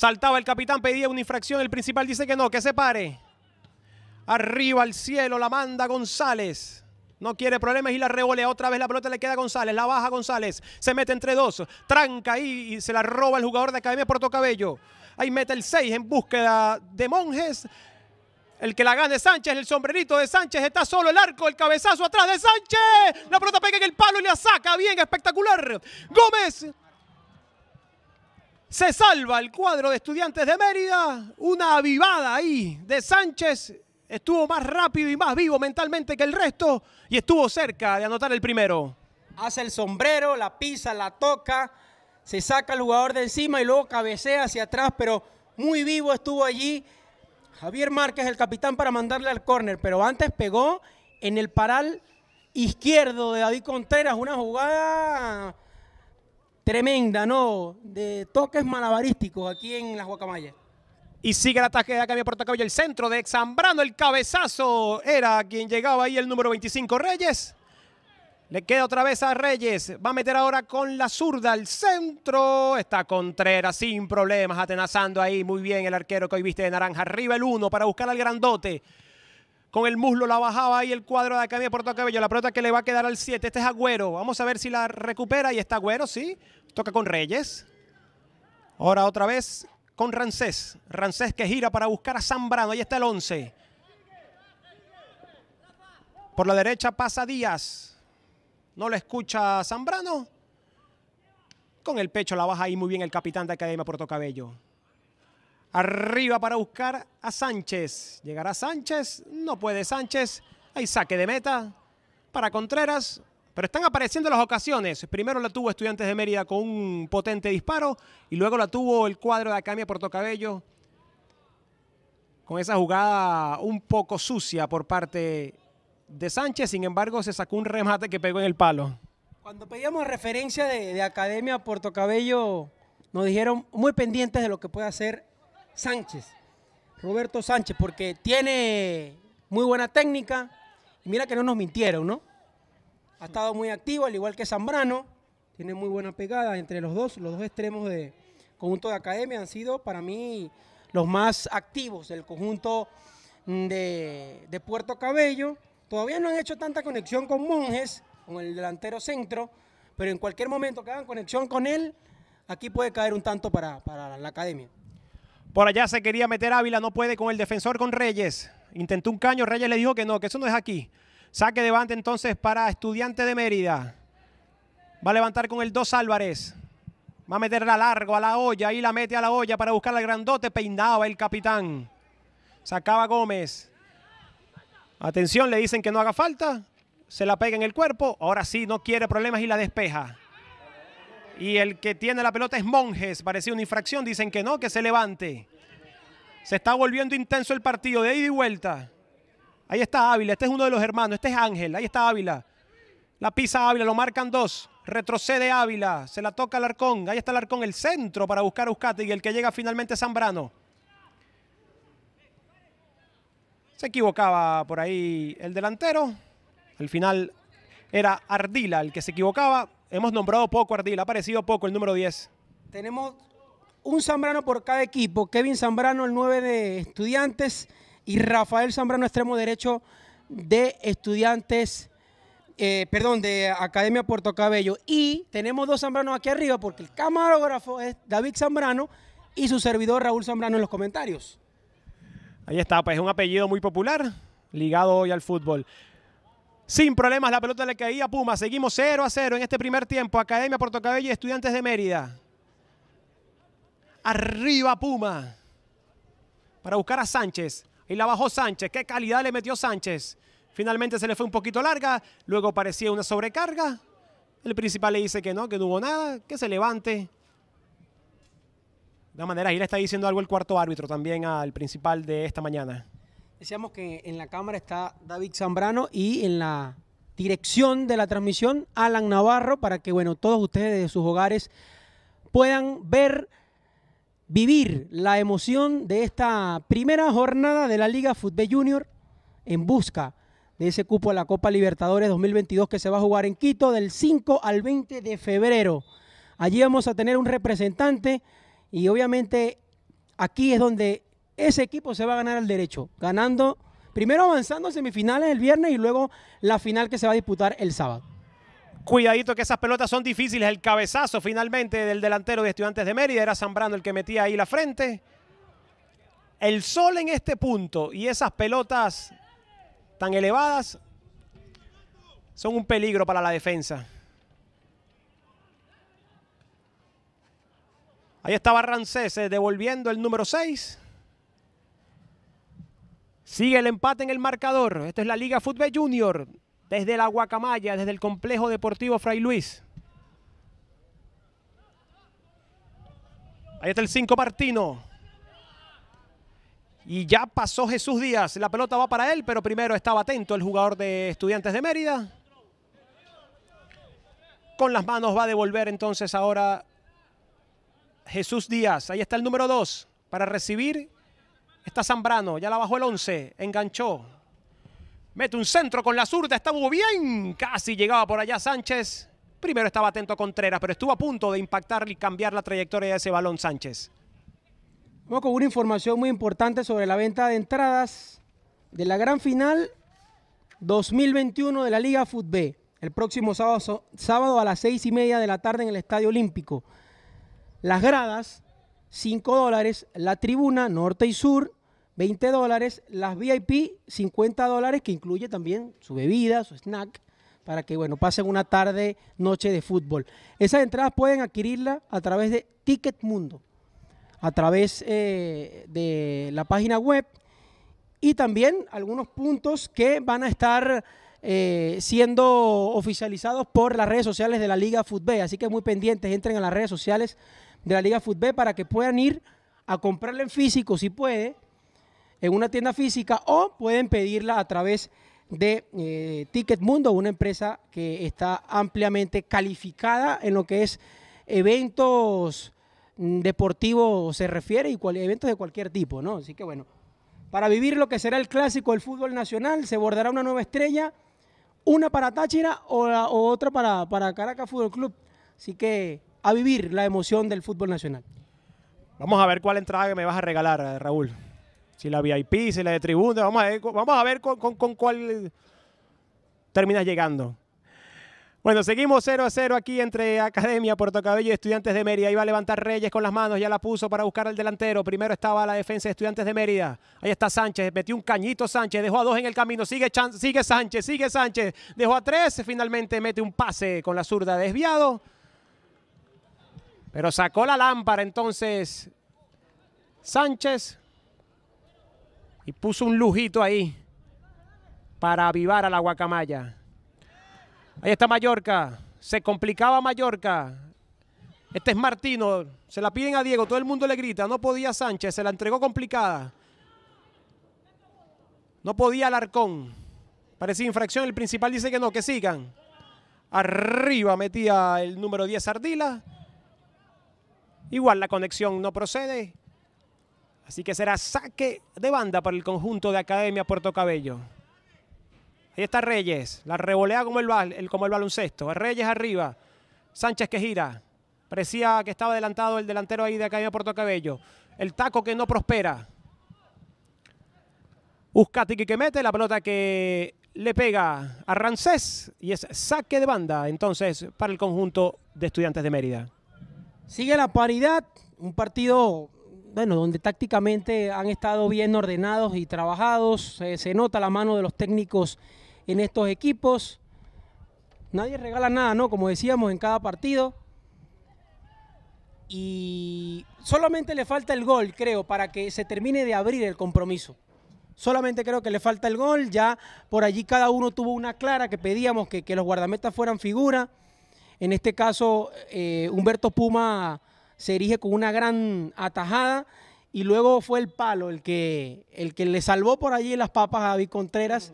Saltaba el capitán, pedía una infracción. El principal dice que no, que se pare. Arriba al cielo, la manda González. No quiere problemas y la revolea. Otra vez la pelota le queda a González. La baja González. Se mete entre dos. Tranca y, y se la roba el jugador de Academia Puerto Cabello. Ahí mete el 6 en búsqueda de Monjes. El que la gane es Sánchez, el sombrerito de Sánchez, está solo el arco, el cabezazo atrás de Sánchez. La pelota pega en el palo y la saca bien, espectacular. Gómez se salva el cuadro de estudiantes de Mérida. Una avivada ahí de Sánchez. Estuvo más rápido y más vivo mentalmente que el resto y estuvo cerca de anotar el primero. Hace el sombrero, la pisa, la toca, se saca el jugador de encima y luego cabecea hacia atrás, pero muy vivo estuvo allí. Javier Márquez, el capitán, para mandarle al córner, pero antes pegó en el paral izquierdo de David Contreras, una jugada tremenda, ¿no? De toques malabarísticos aquí en las guacamayas. Y sigue el ataque de Academia Puerto Cabello. El centro de Zambrano, el cabezazo. Era quien llegaba ahí el número 25, Reyes. Le queda otra vez a Reyes. Va a meter ahora con la zurda al centro. Está Contreras sin problemas, atenazando ahí muy bien el arquero que hoy viste de naranja. Arriba el uno para buscar al grandote con el muslo, la bajaba ahí el cuadro de Academia de Puerto Cabello, la pelota que le va a quedar al 7, este es Agüero, vamos a ver si la recupera y está Agüero, sí, toca con Reyes. Ahora otra vez con Rancés, Rancés que gira para buscar a Zambrano, ahí está el 11. Por la derecha pasa Díaz, no le escucha Zambrano. Con el pecho la baja ahí muy bien el capitán de Academia Puerto Cabello. Arriba para buscar a Sánchez. Llegará Sánchez. No puede Sánchez. Hay saque de meta para Contreras. Pero están apareciendo las ocasiones. Primero la tuvo Estudiantes de Mérida con un potente disparo. Y luego la tuvo el cuadro de Acamia Portocabello. Con esa jugada un poco sucia por parte de Sánchez. Sin embargo, se sacó un remate que pegó en el palo. Cuando pedíamos referencia de, de Academia Portocabello, nos dijeron muy pendientes de lo que puede hacer Sánchez. Roberto Sánchez, porque tiene muy buena técnica. Y mira que no nos mintieron, ¿no? Ha estado muy activo, al igual que Zambrano. Tiene muy buena pegada entre los dos. Los dos extremos de conjunto de academia han sido para mí los más activos del conjunto mm, de, Puerto Cabello. Todavía no han hecho tanta conexión con Monjes, con el delantero centro, pero en cualquier momento que hagan conexión con él, aquí puede caer un tanto para, para la academia. Por allá se quería meter Ávila, no puede con el defensor con Reyes. Intentó un caño, Reyes le dijo que no, que eso no es aquí. Saque de banda entonces para Estudiante de Mérida. Va a levantar con el dos Álvarez. Va a meterla largo a la olla. Ahí la mete a la olla para buscar al grandote. Peinaba el capitán. Sacaba Gómez. Atención, le dicen que no haga falta. Se la pega en el cuerpo. Ahora sí, no quiere problemas y la despeja. Y el que tiene la pelota es Monjes. Parecía una infracción. Dicen que no, que se levante. Se está volviendo intenso el partido de ida y vuelta. Ahí está Ávila. Este es uno de los hermanos. Este es Ángel. Ahí está Ávila. La pisa Ávila. Lo marcan dos. Retrocede Ávila. Se la toca Arcón. Ahí está Arcón, El centro para buscar a Y el que llega finalmente es Zambrano. Se equivocaba por ahí el delantero. Al final era Ardila el que se equivocaba. Hemos nombrado poco Ardil, ha aparecido poco el número 10. Tenemos un Zambrano por cada equipo. Kevin Zambrano, el 9 de Estudiantes, y Rafael Zambrano, extremo derecho de Estudiantes, eh, perdón, de Academia Puerto Cabello. Y tenemos dos Zambranos aquí arriba porque el camarógrafo es David Zambrano y su servidor Raúl Zambrano en los comentarios. Ahí está, pues es un apellido muy popular ligado hoy al fútbol. Sin problemas, la pelota le caía a Puma. Seguimos 0 a 0 en este primer tiempo. Academia Portocabello y Estudiantes de Mérida. Arriba Puma. Para buscar a Sánchez. Y la bajó Sánchez. Qué calidad le metió Sánchez. Finalmente se le fue un poquito larga. Luego parecía una sobrecarga. El principal le dice que no, que no hubo nada. Que se levante. De manera manera ahí le está diciendo algo el cuarto árbitro también al principal de esta mañana. Decíamos que en la cámara está David Zambrano y en la dirección de la transmisión Alan Navarro para que bueno, todos ustedes de sus hogares puedan ver vivir la emoción de esta primera jornada de la Liga Fútbol Junior en busca de ese cupo a la Copa Libertadores 2022 que se va a jugar en Quito del 5 al 20 de febrero. Allí vamos a tener un representante y obviamente aquí es donde ese equipo se va a ganar al derecho, ganando, primero avanzando a semifinales el viernes y luego la final que se va a disputar el sábado. Cuidadito que esas pelotas son difíciles. El cabezazo finalmente del delantero de Estudiantes de Mérida era Zambrano el que metía ahí la frente. El sol en este punto y esas pelotas tan elevadas son un peligro para la defensa. Ahí estaba Rancés devolviendo el número 6. Sigue el empate en el marcador. Esto es la Liga Fútbol Junior. Desde la Guacamaya, desde el Complejo Deportivo Fray Luis. Ahí está el 5 Martino. Y ya pasó Jesús Díaz. La pelota va para él, pero primero estaba atento el jugador de Estudiantes de Mérida. Con las manos va a devolver entonces ahora Jesús Díaz. Ahí está el número 2 para recibir Está Zambrano, ya la bajó el 11, enganchó. Mete un centro con la zurda, estuvo bien. Casi llegaba por allá Sánchez. Primero estaba atento a Contreras, pero estuvo a punto de impactar y cambiar la trayectoria de ese balón Sánchez. Vamos con una información muy importante sobre la venta de entradas de la gran final 2021 de la Liga Fútbol. El próximo sábado, sábado a las seis y media de la tarde en el Estadio Olímpico. Las gradas 5 dólares, la tribuna norte y sur, 20 dólares, las VIP, 50 dólares, que incluye también su bebida, su snack, para que, bueno, pasen una tarde, noche de fútbol. Esas entradas pueden adquirirla a través de Ticket Mundo, a través eh, de la página web y también algunos puntos que van a estar eh, siendo oficializados por las redes sociales de la Liga Fútbol. Así que muy pendientes, entren a las redes sociales de la Liga Fútbol para que puedan ir a comprarla en físico si puede, en una tienda física, o pueden pedirla a través de eh, Ticket Mundo, una empresa que está ampliamente calificada en lo que es eventos deportivos se refiere y eventos de cualquier tipo, ¿no? Así que bueno, para vivir lo que será el clásico del fútbol nacional, se bordará una nueva estrella, una para Táchira o, otra para, para Caracas Fútbol Club. Así que a vivir la emoción del fútbol nacional. Vamos a ver cuál entrada que me vas a regalar, eh, Raúl. Si la VIP, si la de tribuna, vamos a ver, vamos a ver con, cuál eh, terminas llegando. Bueno, seguimos 0 a 0 aquí entre Academia, Puerto Cabello y Estudiantes de Mérida. Iba a levantar Reyes con las manos, ya la puso para buscar al delantero. Primero estaba la defensa de Estudiantes de Mérida. Ahí está Sánchez, metió un cañito Sánchez, dejó a dos en el camino. Sigue, sigue Sánchez, sigue Sánchez, dejó a tres. Finalmente mete un pase con la zurda desviado. Pero sacó la lámpara entonces Sánchez y puso un lujito ahí para avivar a la guacamaya. Ahí está Mallorca. Se complicaba Mallorca. Este es Martino. Se la piden a Diego. Todo el mundo le grita. No podía Sánchez. Se la entregó complicada. No podía Alarcón. Parecía infracción. El principal dice que no, que sigan. Arriba metía el número 10 Ardila. Igual la conexión no procede. Así que será saque de banda para el conjunto de Academia Puerto Cabello. Ahí está Reyes. La revolea como el, como el baloncesto. Reyes arriba. Sánchez que gira. Parecía que estaba adelantado el delantero ahí de Academia Puerto Cabello. El taco que no prospera. Uzcategui que mete la pelota que le pega a Rancés y es saque de banda entonces para el conjunto de estudiantes de Mérida. Sigue la paridad, un partido bueno, donde tácticamente han estado bien ordenados y trabajados, se nota la mano de los técnicos en estos equipos. Nadie regala nada, ¿no? Como decíamos en cada partido. Y solamente le falta el gol, creo, para que se termine de abrir el compromiso. Solamente creo que le falta el gol, ya por allí cada uno tuvo una clara que pedíamos que, que los guardametas fueran figura. En este caso, eh, Humberto Puma se erige con una gran atajada y luego fue el palo el que, el que le salvó por allí las papas a David Contreras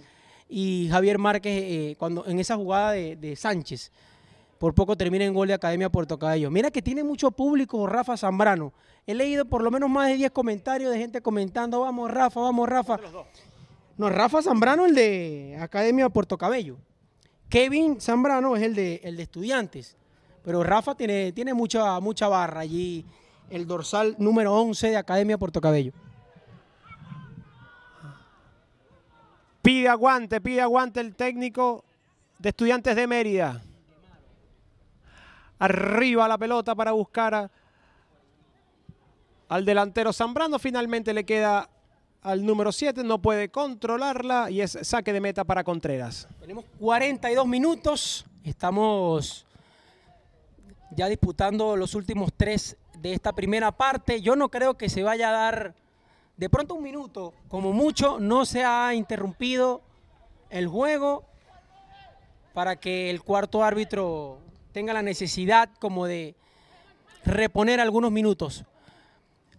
y Javier Márquez eh, cuando, en esa jugada de, Sánchez. Por poco termina en gol de Academia Puerto Cabello. Mira que tiene mucho público Rafa Zambrano. He leído por lo menos más de 10 comentarios de gente comentando, vamos Rafa, vamos Rafa. No, Rafa Zambrano, el de Academia Puerto Cabello. Kevin Zambrano es el de, el de estudiantes, pero Rafa tiene, tiene mucha, mucha barra allí, el dorsal número 11 de Academia Puerto Cabello. Pide aguante, pide aguante el técnico de estudiantes de Mérida. Arriba la pelota para buscar al delantero Zambrano. Finalmente le queda al número 7, no puede controlarla y es saque de meta para Contreras. Tenemos 42 minutos, estamos ya disputando los últimos tres de esta primera parte. Yo no creo que se vaya a dar de pronto un minuto, como mucho, no se ha interrumpido el juego para que el cuarto árbitro tenga la necesidad como de reponer algunos minutos.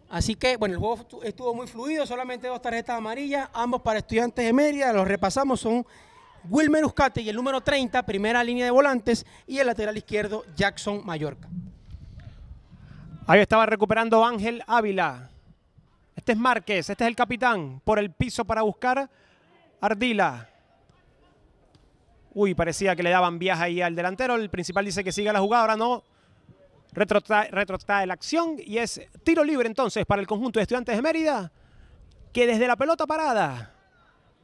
Así que, bueno, el juego estuvo muy fluido, solamente dos tarjetas amarillas, ambos para estudiantes de media. los repasamos, son Wilmer Uscate y el número 30, primera línea de volantes, y el lateral izquierdo, Jackson Mallorca. Ahí estaba recuperando Ángel Ávila. Este es Márquez, este es el capitán, por el piso para buscar Ardila. Uy, parecía que le daban viaje ahí al delantero, el principal dice que siga la jugada, ahora no, retrotrae, la acción y es tiro libre entonces para el conjunto de estudiantes de Mérida, que desde la pelota parada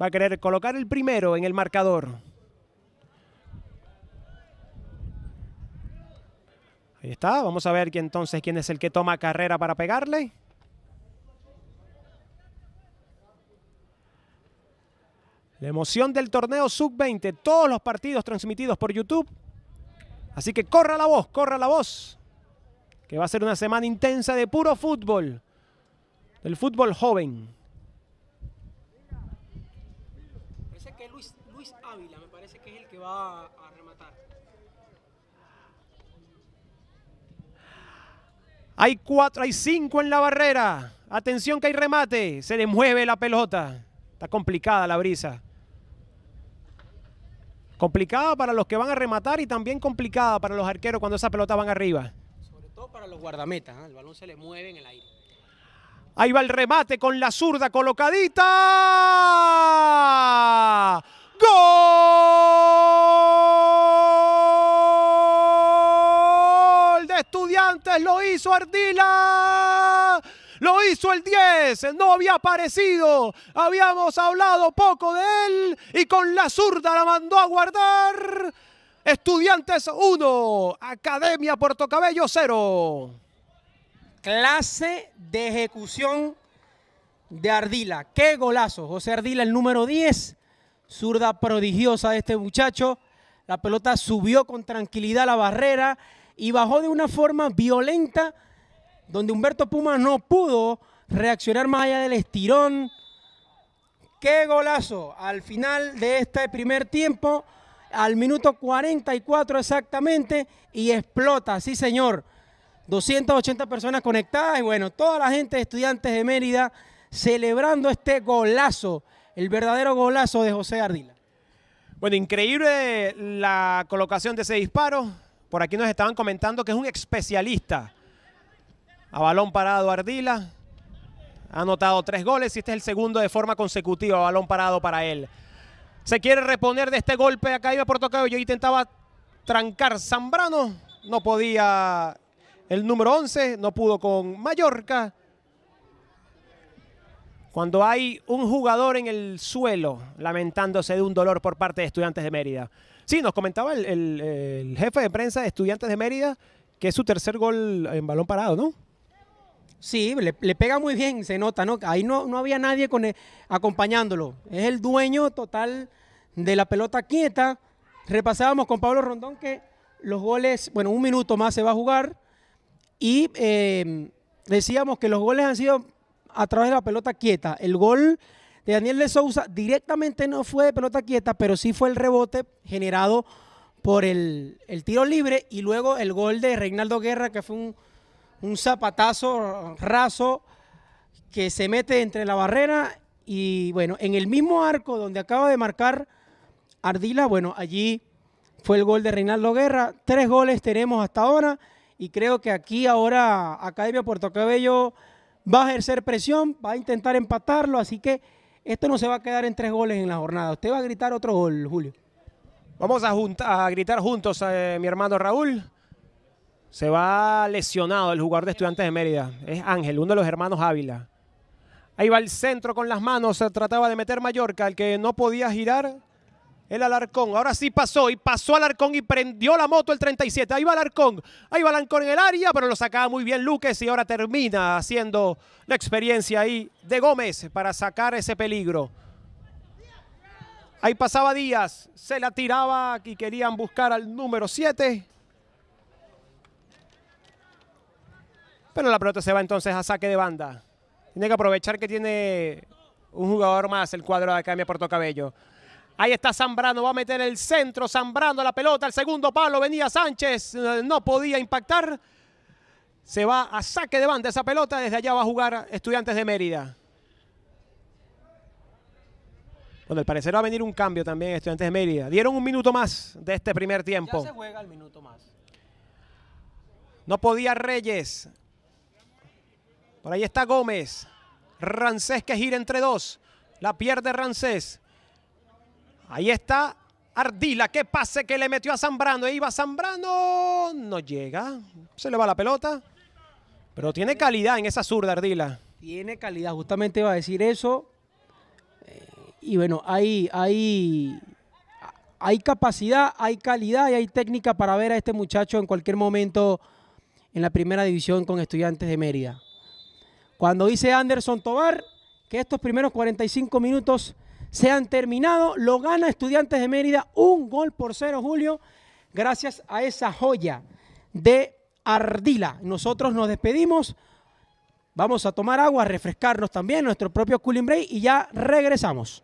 va a querer colocar el primero en el marcador. Ahí está, vamos a ver quién entonces quién es el que toma carrera para pegarle. La emoción del torneo sub-20, todos los partidos transmitidos por YouTube. Así que corra la voz, corra la voz que va a ser una semana intensa de puro fútbol, del fútbol joven. Parece que Luis, Luis Ávila, me parece que es el que va a rematar. Hay cuatro, hay cinco en la barrera. Atención que hay remate. Se le mueve la pelota. Está complicada la brisa. Complicada para los que van a rematar y también complicada para los arqueros cuando esa pelota van arriba para los guardametas. ¿ah? El balón se le mueve en el aire. Ahí va el remate con la zurda colocadita. ¡Gol! De estudiantes lo hizo Ardila. Lo hizo el 10, no había aparecido, habíamos hablado poco de él y con la zurda la mandó a guardar. Estudiantes 1, Academia Puerto Cabello 0. Clase de ejecución de Ardila. ¡Qué golazo! José Ardila, el número 10. Zurda prodigiosa de este muchacho. La pelota subió con tranquilidad la barrera y bajó de una forma violenta donde Humberto Puma no pudo reaccionar más allá del estirón. ¡Qué golazo! Al final de este primer tiempo al minuto 44 exactamente y explota, sí señor. 280 personas conectadas y bueno, toda la gente de estudiantes de Mérida celebrando este golazo, el verdadero golazo de José Ardila. Bueno, increíble la colocación de ese disparo. Por aquí nos estaban comentando que es un especialista. A balón parado Ardila. Ha anotado tres goles y este es el segundo de forma consecutiva. a Balón parado para él. Se quiere reponer de este golpe. Acá iba por tocado. Yo intentaba trancar Zambrano. No podía el número 11. No pudo con Mallorca. Cuando hay un jugador en el suelo lamentándose de un dolor por parte de estudiantes de Mérida. Sí, nos comentaba el, el jefe de prensa de estudiantes de Mérida que es su tercer gol en balón parado, ¿no? Sí, le, pega muy bien, se nota, ¿no? Ahí no, no había nadie con e, acompañándolo. Es el dueño total de la pelota quieta. Repasábamos con Pablo Rondón que los goles, bueno, un minuto más se va a jugar. Y em, decíamos que los goles han sido a través de la pelota quieta. El gol de Daniel de Sousa directamente no fue de pelota quieta, pero sí fue el rebote generado por el tiro libre y luego el gol de Reinaldo Guerra, que fue un un zapatazo raso que se mete entre la barrera y bueno, en el mismo arco donde acaba de marcar Ardila, bueno, allí fue el gol de Reinaldo Guerra. Tres goles tenemos hasta ahora y creo que aquí ahora Academia Puerto Cabello va a ejercer presión, va a intentar empatarlo, así que esto no se va a quedar en tres goles en la jornada. Usted va a gritar otro gol, Julio. Vamos a, gritar juntos, eh, mi hermano Raúl. Se va lesionado el jugador de Estudiantes de Mérida. Es Ángel, uno de los hermanos Ávila. Ahí va el centro con las manos. Se trataba de meter Mallorca. El que no podía girar, el Alarcón. Ahora sí pasó y pasó Alarcón y prendió la moto el 37. Ahí va Alarcón. Ahí va Alarcón en el área, pero lo sacaba muy bien Luques y ahora termina haciendo la experiencia ahí de Gómez para sacar ese peligro. Ahí pasaba Díaz, se la tiraba y querían buscar al número 7. Pero la pelota se va entonces a saque de banda. Tiene que aprovechar que tiene un jugador más el cuadro de Academia Puerto Cabello. Ahí está Zambrano, va a meter el centro, Zambrano la pelota, el segundo palo, venía Sánchez, no podía impactar. Se va a saque de banda esa pelota, desde allá va a jugar Estudiantes de Mérida. Bueno, al parecer va a venir un cambio también Estudiantes de Mérida. Dieron un minuto más de este primer tiempo. se juega el minuto más. No podía Reyes. Por ahí está Gómez. Rancés que gira entre dos. La pierde Rancés. Ahí está Ardila. Qué pase que le metió a Zambrano. Ahí va Zambrano. No llega. Se le va la pelota. Pero tiene calidad en esa zurda, Ardila. Tiene calidad. Justamente iba a decir eso. Eh, y bueno, ahí hay capacidad, hay calidad y hay técnica para ver a este muchacho en cualquier momento en la primera división con estudiantes de Mérida. Cuando dice Anderson Tobar que estos primeros 45 minutos se han terminado, lo gana Estudiantes de Mérida, un gol por cero, Julio, gracias a esa joya de Ardila. Nosotros nos despedimos, vamos a tomar agua, a refrescarnos también, nuestro propio cooling break y ya regresamos.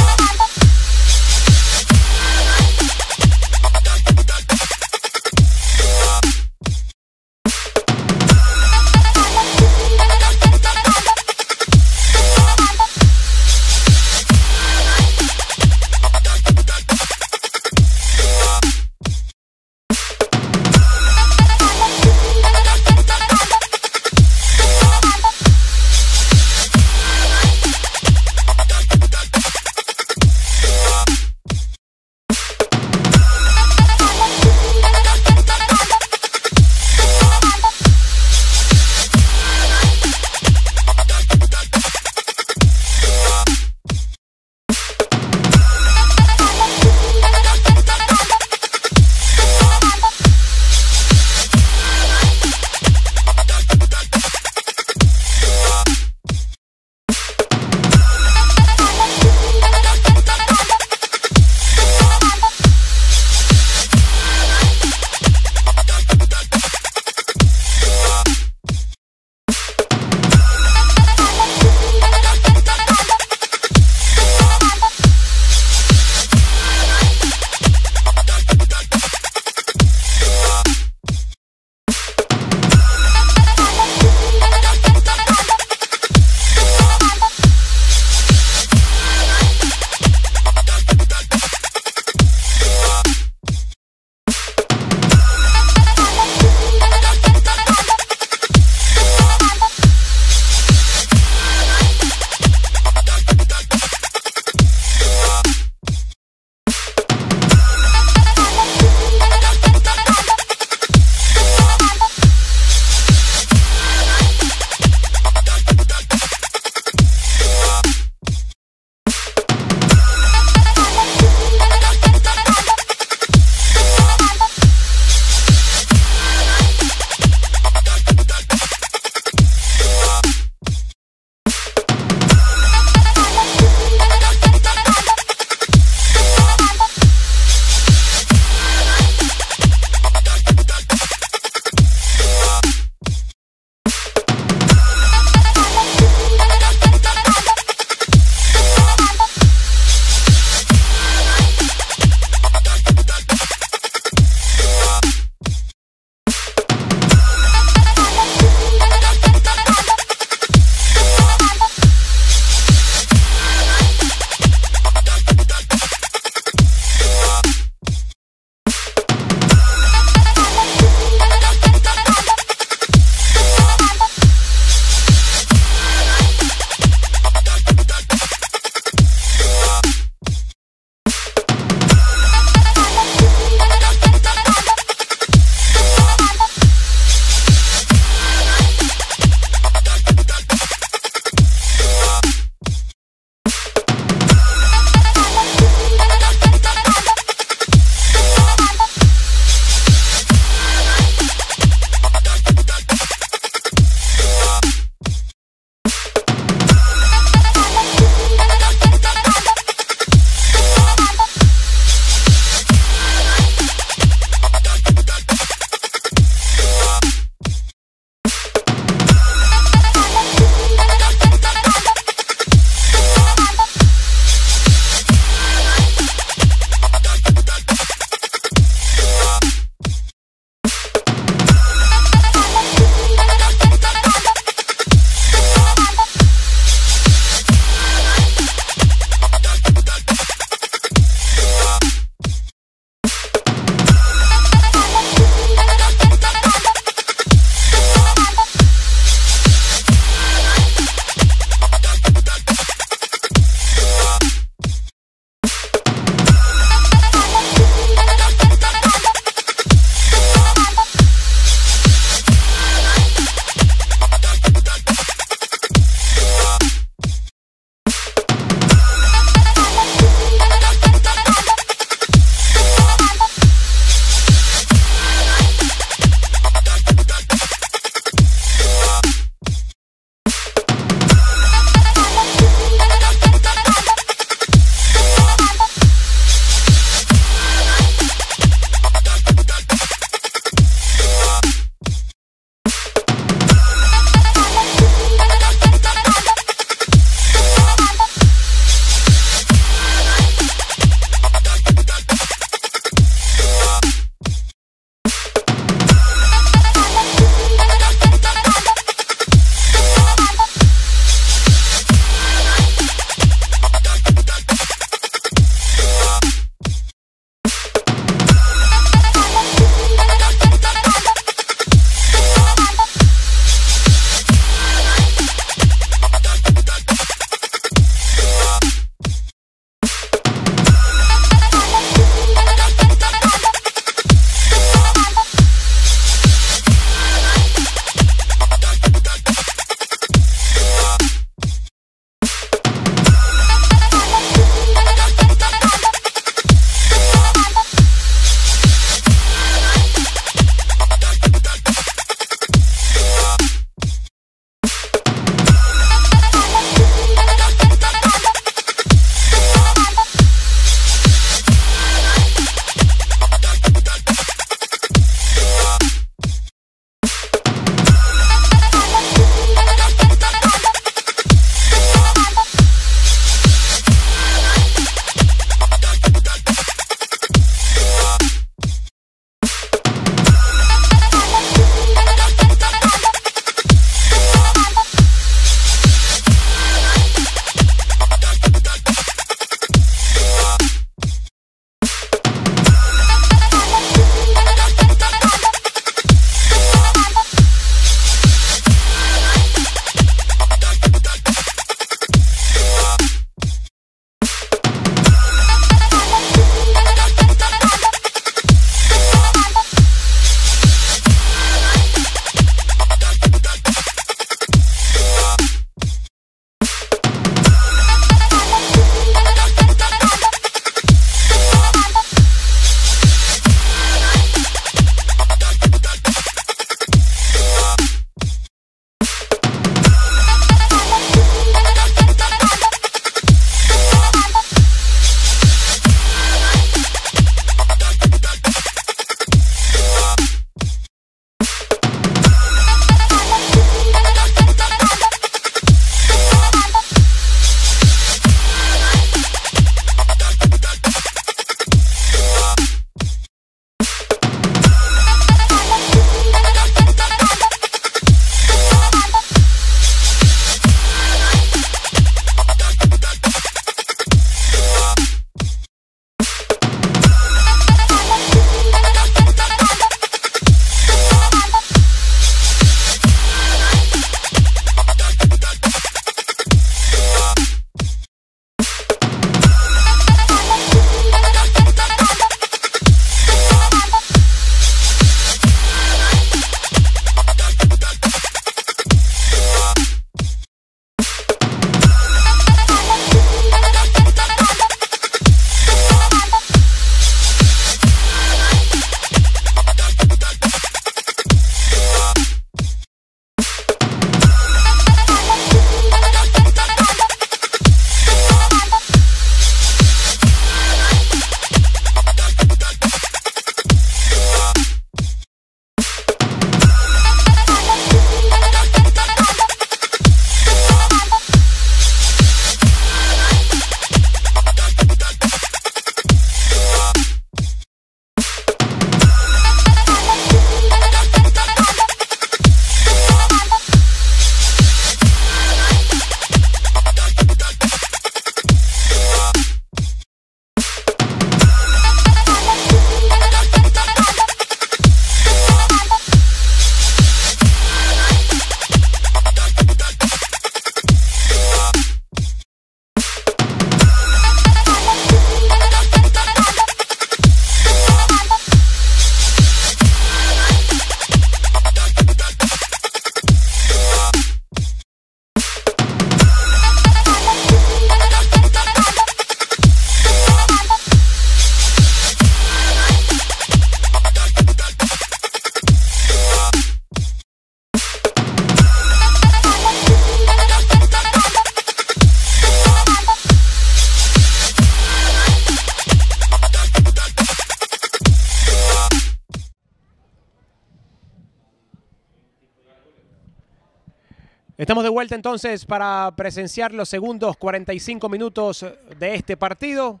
entonces para presenciar los segundos 45 minutos de este partido.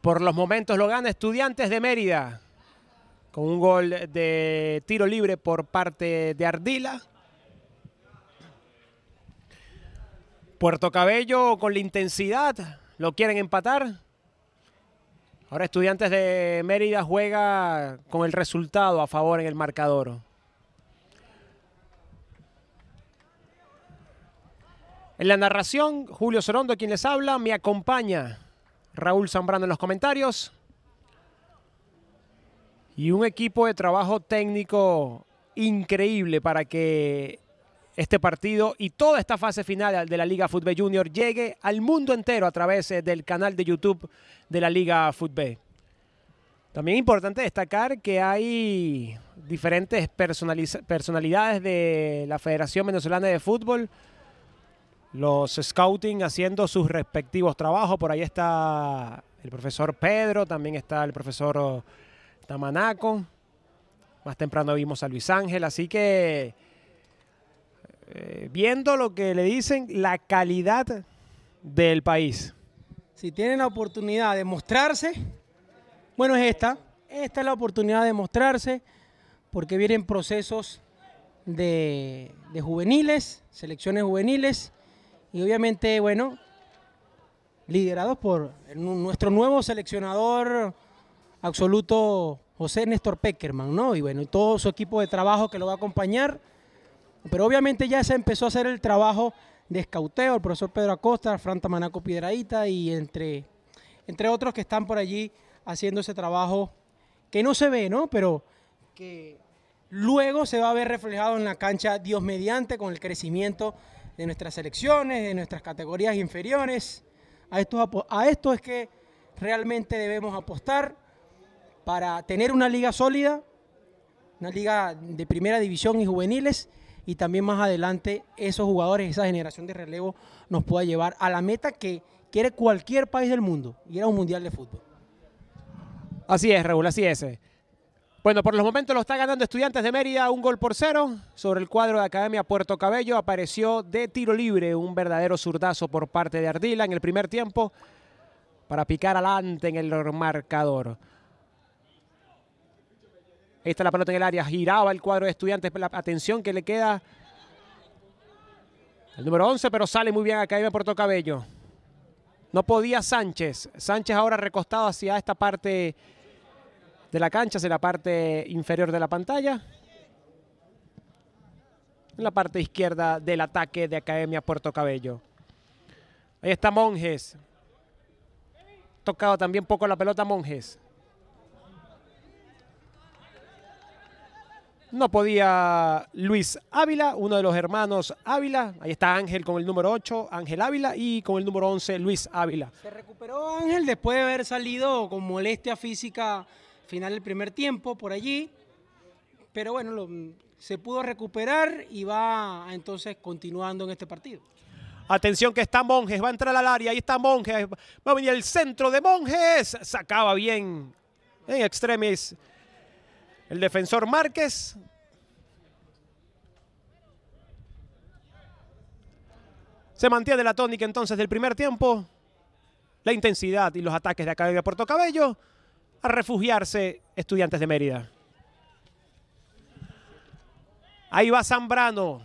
Por los momentos lo gana Estudiantes de Mérida. Con un gol de tiro libre por parte de Ardila. Puerto Cabello con la intensidad. Lo quieren empatar. Ahora Estudiantes de Mérida juega con el resultado a favor en el marcador. En la narración, Julio Sorondo, quien les habla, me acompaña Raúl Zambrano en los comentarios. Y un equipo de trabajo técnico increíble para que este partido y toda esta fase final de la Liga Fútbol Junior llegue al mundo entero a través eh, del canal de YouTube de la Liga Fútbol. También es importante destacar que hay diferentes personalidades de la Federación Venezolana de Fútbol los scouting haciendo sus respectivos trabajos. Por ahí está el profesor Pedro, también está el profesor Tamanaco. Más temprano vimos a Luis Ángel, así que eh, viendo lo que le dicen, la calidad del país. Si tienen la oportunidad de mostrarse, bueno, es esta. Esta es la oportunidad de mostrarse porque vienen procesos de, de juveniles, selecciones juveniles y obviamente, bueno, liderados por nuestro nuevo seleccionador absoluto José Néstor Peckerman, ¿no? Y bueno, y todo su equipo de trabajo que lo va a acompañar. Pero obviamente ya se empezó a hacer el trabajo de escauteo, el profesor Pedro Acosta, Franta Manaco Piedradita y entre, entre otros que están por allí haciendo ese trabajo que no se ve, ¿no? Pero que luego se va a ver reflejado en la cancha, Dios mediante, con el crecimiento de nuestras selecciones, de nuestras categorías inferiores. A esto es que realmente debemos apostar para tener una liga sólida, una liga de primera división y juveniles, y también más adelante esos jugadores, esa generación de relevo nos pueda llevar a la meta que quiere cualquier país del mundo, y era un mundial de fútbol. Así es, Raúl, así es. Bueno, por los momentos lo está ganando Estudiantes de Mérida, un gol por cero. Sobre el cuadro de Academia Puerto Cabello apareció de tiro libre un verdadero zurdazo por parte de Ardila en el primer tiempo para picar adelante en el marcador. Ahí está la pelota en el área, giraba el cuadro de Estudiantes, la atención que le queda el número 11, pero sale muy bien Academia Puerto Cabello. No podía Sánchez. Sánchez ahora recostado hacia esta parte de la cancha, hacia la parte inferior de la pantalla. En la parte izquierda del ataque de Academia Puerto Cabello. Ahí está Monjes. Tocado también poco la pelota Monjes. No podía Luis Ávila, uno de los hermanos Ávila. Ahí está Ángel con el número 8, Ángel Ávila, y con el número 11, Luis Ávila. Se recuperó Ángel después de haber salido con molestia física final del primer tiempo por allí, pero bueno, se pudo recuperar y va entonces continuando en este partido. Atención que está Monjes, va a entrar al área, ahí está Monjes, va a venir el centro de Monjes, sacaba bien en extremis el defensor Márquez. Se mantiene la tónica entonces del primer tiempo, la intensidad y los ataques de de Puerto Cabello a refugiarse estudiantes de Mérida. Ahí va Zambrano.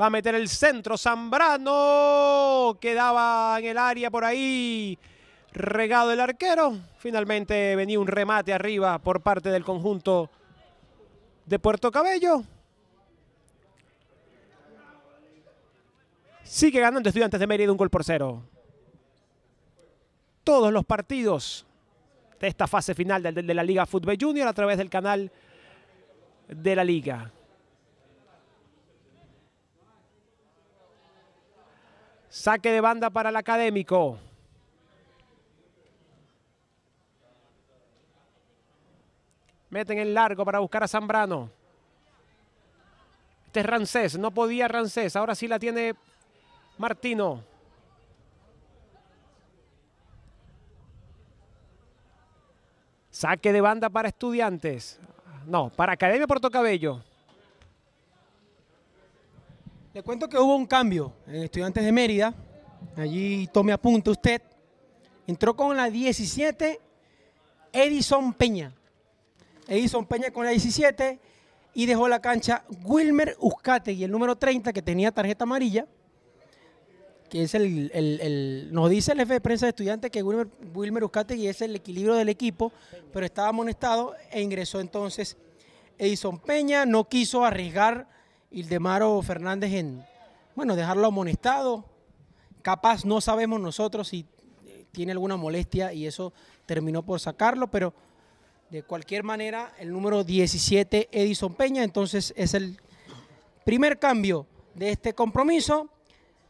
Va a meter el centro. Zambrano quedaba en el área por ahí. Regado el arquero. Finalmente venía un remate arriba por parte del conjunto de Puerto Cabello. Sigue ganando Estudiantes de Mérida un gol por cero todos los partidos de esta fase final de, la Liga Fútbol Junior a través del canal de la Liga. Saque de banda para el académico. Meten el largo para buscar a Zambrano. Este es Rancés, no podía Rancés, ahora sí la tiene Martino. Saque de banda para estudiantes. No, para Academia Puerto Cabello. Le cuento que hubo un cambio en Estudiantes de Mérida. Allí tome apunte usted. Entró con la 17 Edison Peña. Edison Peña con la 17 y dejó la cancha Wilmer y el número 30 que tenía tarjeta amarilla que es el, nos dice el jefe de prensa de estudiantes que Wilmer, Wilmer es el equilibrio del equipo, pero estaba amonestado e ingresó entonces Edison Peña, no quiso arriesgar Ildemaro Fernández en, bueno, dejarlo amonestado, capaz no sabemos nosotros si tiene alguna molestia y eso terminó por sacarlo, pero de cualquier manera el número 17 Edison Peña entonces es el primer cambio de este compromiso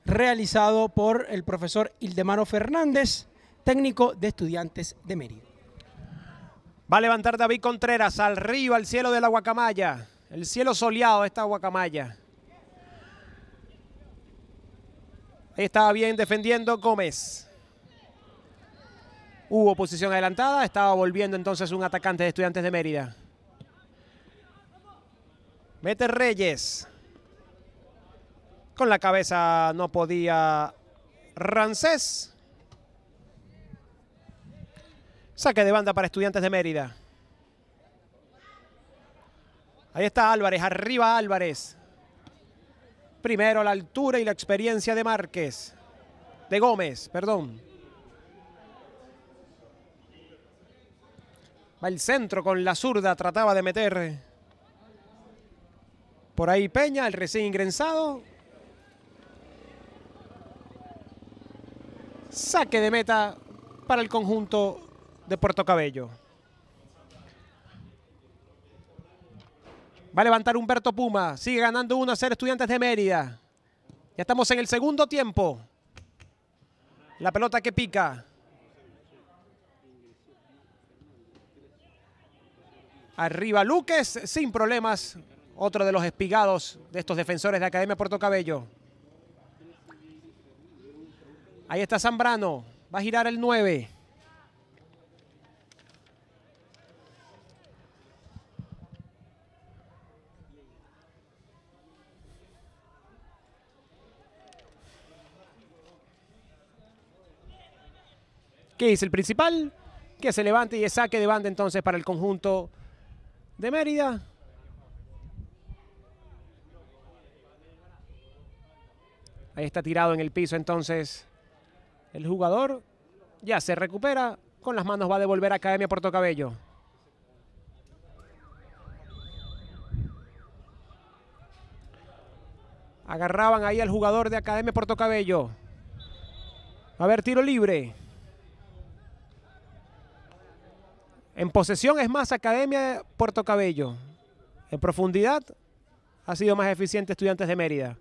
realizado por el profesor Ildemaro Fernández, técnico de estudiantes de Mérida. Va a levantar David Contreras al río, al cielo de la guacamaya. El cielo soleado de esta guacamaya. Ahí estaba bien defendiendo Gómez. Hubo posición adelantada, estaba volviendo entonces un atacante de estudiantes de Mérida. Mete Reyes. Con la cabeza no podía Rancés. Saque de banda para Estudiantes de Mérida. Ahí está Álvarez, arriba Álvarez. Primero la altura y la experiencia de Márquez. De Gómez, perdón. Va el centro con la zurda, trataba de meter. Por ahí Peña, el recién ingresado. Saque de meta para el conjunto de Puerto Cabello. Va a levantar Humberto Puma. Sigue ganando uno a ser Estudiantes de Mérida. Ya estamos en el segundo tiempo. La pelota que pica. Arriba Luques, sin problemas. Otro de los espigados de estos defensores de Academia Puerto Cabello. Ahí está Zambrano. Va a girar el 9. ¿Qué dice el principal? Que se levante y saque de banda entonces para el conjunto de Mérida. Ahí está tirado en el piso entonces el jugador ya se recupera. Con las manos va a devolver a Academia Puerto Cabello. Agarraban ahí al jugador de Academia Portocabello. Cabello. A ver, tiro libre. En posesión es más Academia Puerto Cabello. En profundidad ha sido más eficiente Estudiantes de Mérida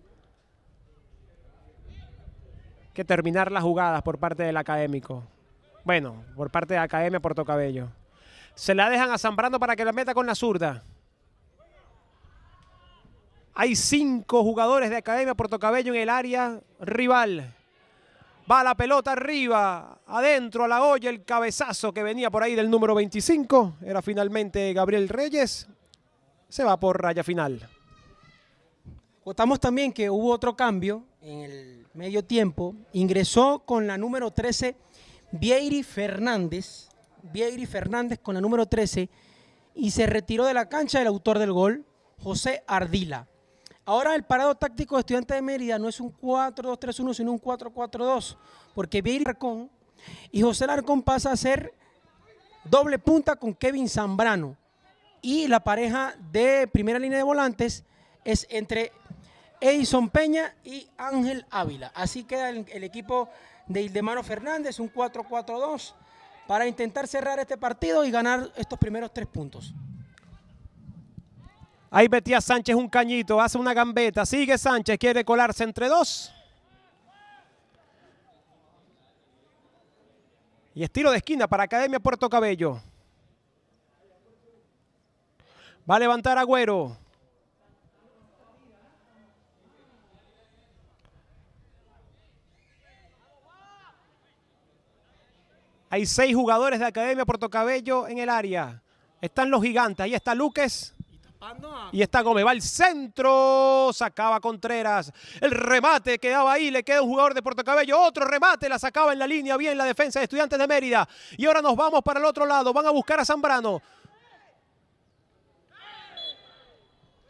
que terminar las jugadas por parte del académico. Bueno, por parte de Academia Puerto Cabello. Se la dejan a para que la meta con la zurda. Hay cinco jugadores de Academia Portocabello Cabello en el área rival. Va la pelota arriba, adentro a la olla, el cabezazo que venía por ahí del número 25. Era finalmente Gabriel Reyes. Se va por raya final. Notamos también que hubo otro cambio en el medio tiempo, ingresó con la número 13 Vieiri Fernández. Vieiri Fernández con la número 13 y se retiró de la cancha el autor del gol, José Ardila. Ahora el parado táctico de Estudiantes de Mérida no es un 4-2-3-1, sino un 4-4-2, porque Vieiri Arcón y José Larcón pasa a ser doble punta con Kevin Zambrano. Y la pareja de primera línea de volantes es entre Edison Peña y Ángel Ávila. Así queda el, equipo de Ildemano Fernández, un 4-4-2, para intentar cerrar este partido y ganar estos primeros tres puntos. Ahí metía Sánchez un cañito, hace una gambeta, sigue Sánchez, quiere colarse entre dos. Y estilo de esquina para Academia Puerto Cabello. Va a levantar Agüero. Hay seis jugadores de Academia Portocabello en el área. Están los gigantes. Ahí está Luques. Y está Gómez, va al centro, sacaba Contreras, el remate quedaba ahí, le queda un jugador de Portocabello, otro remate, la sacaba en la línea, bien la defensa de Estudiantes de Mérida. Y ahora nos vamos para el otro lado, van a buscar a Zambrano.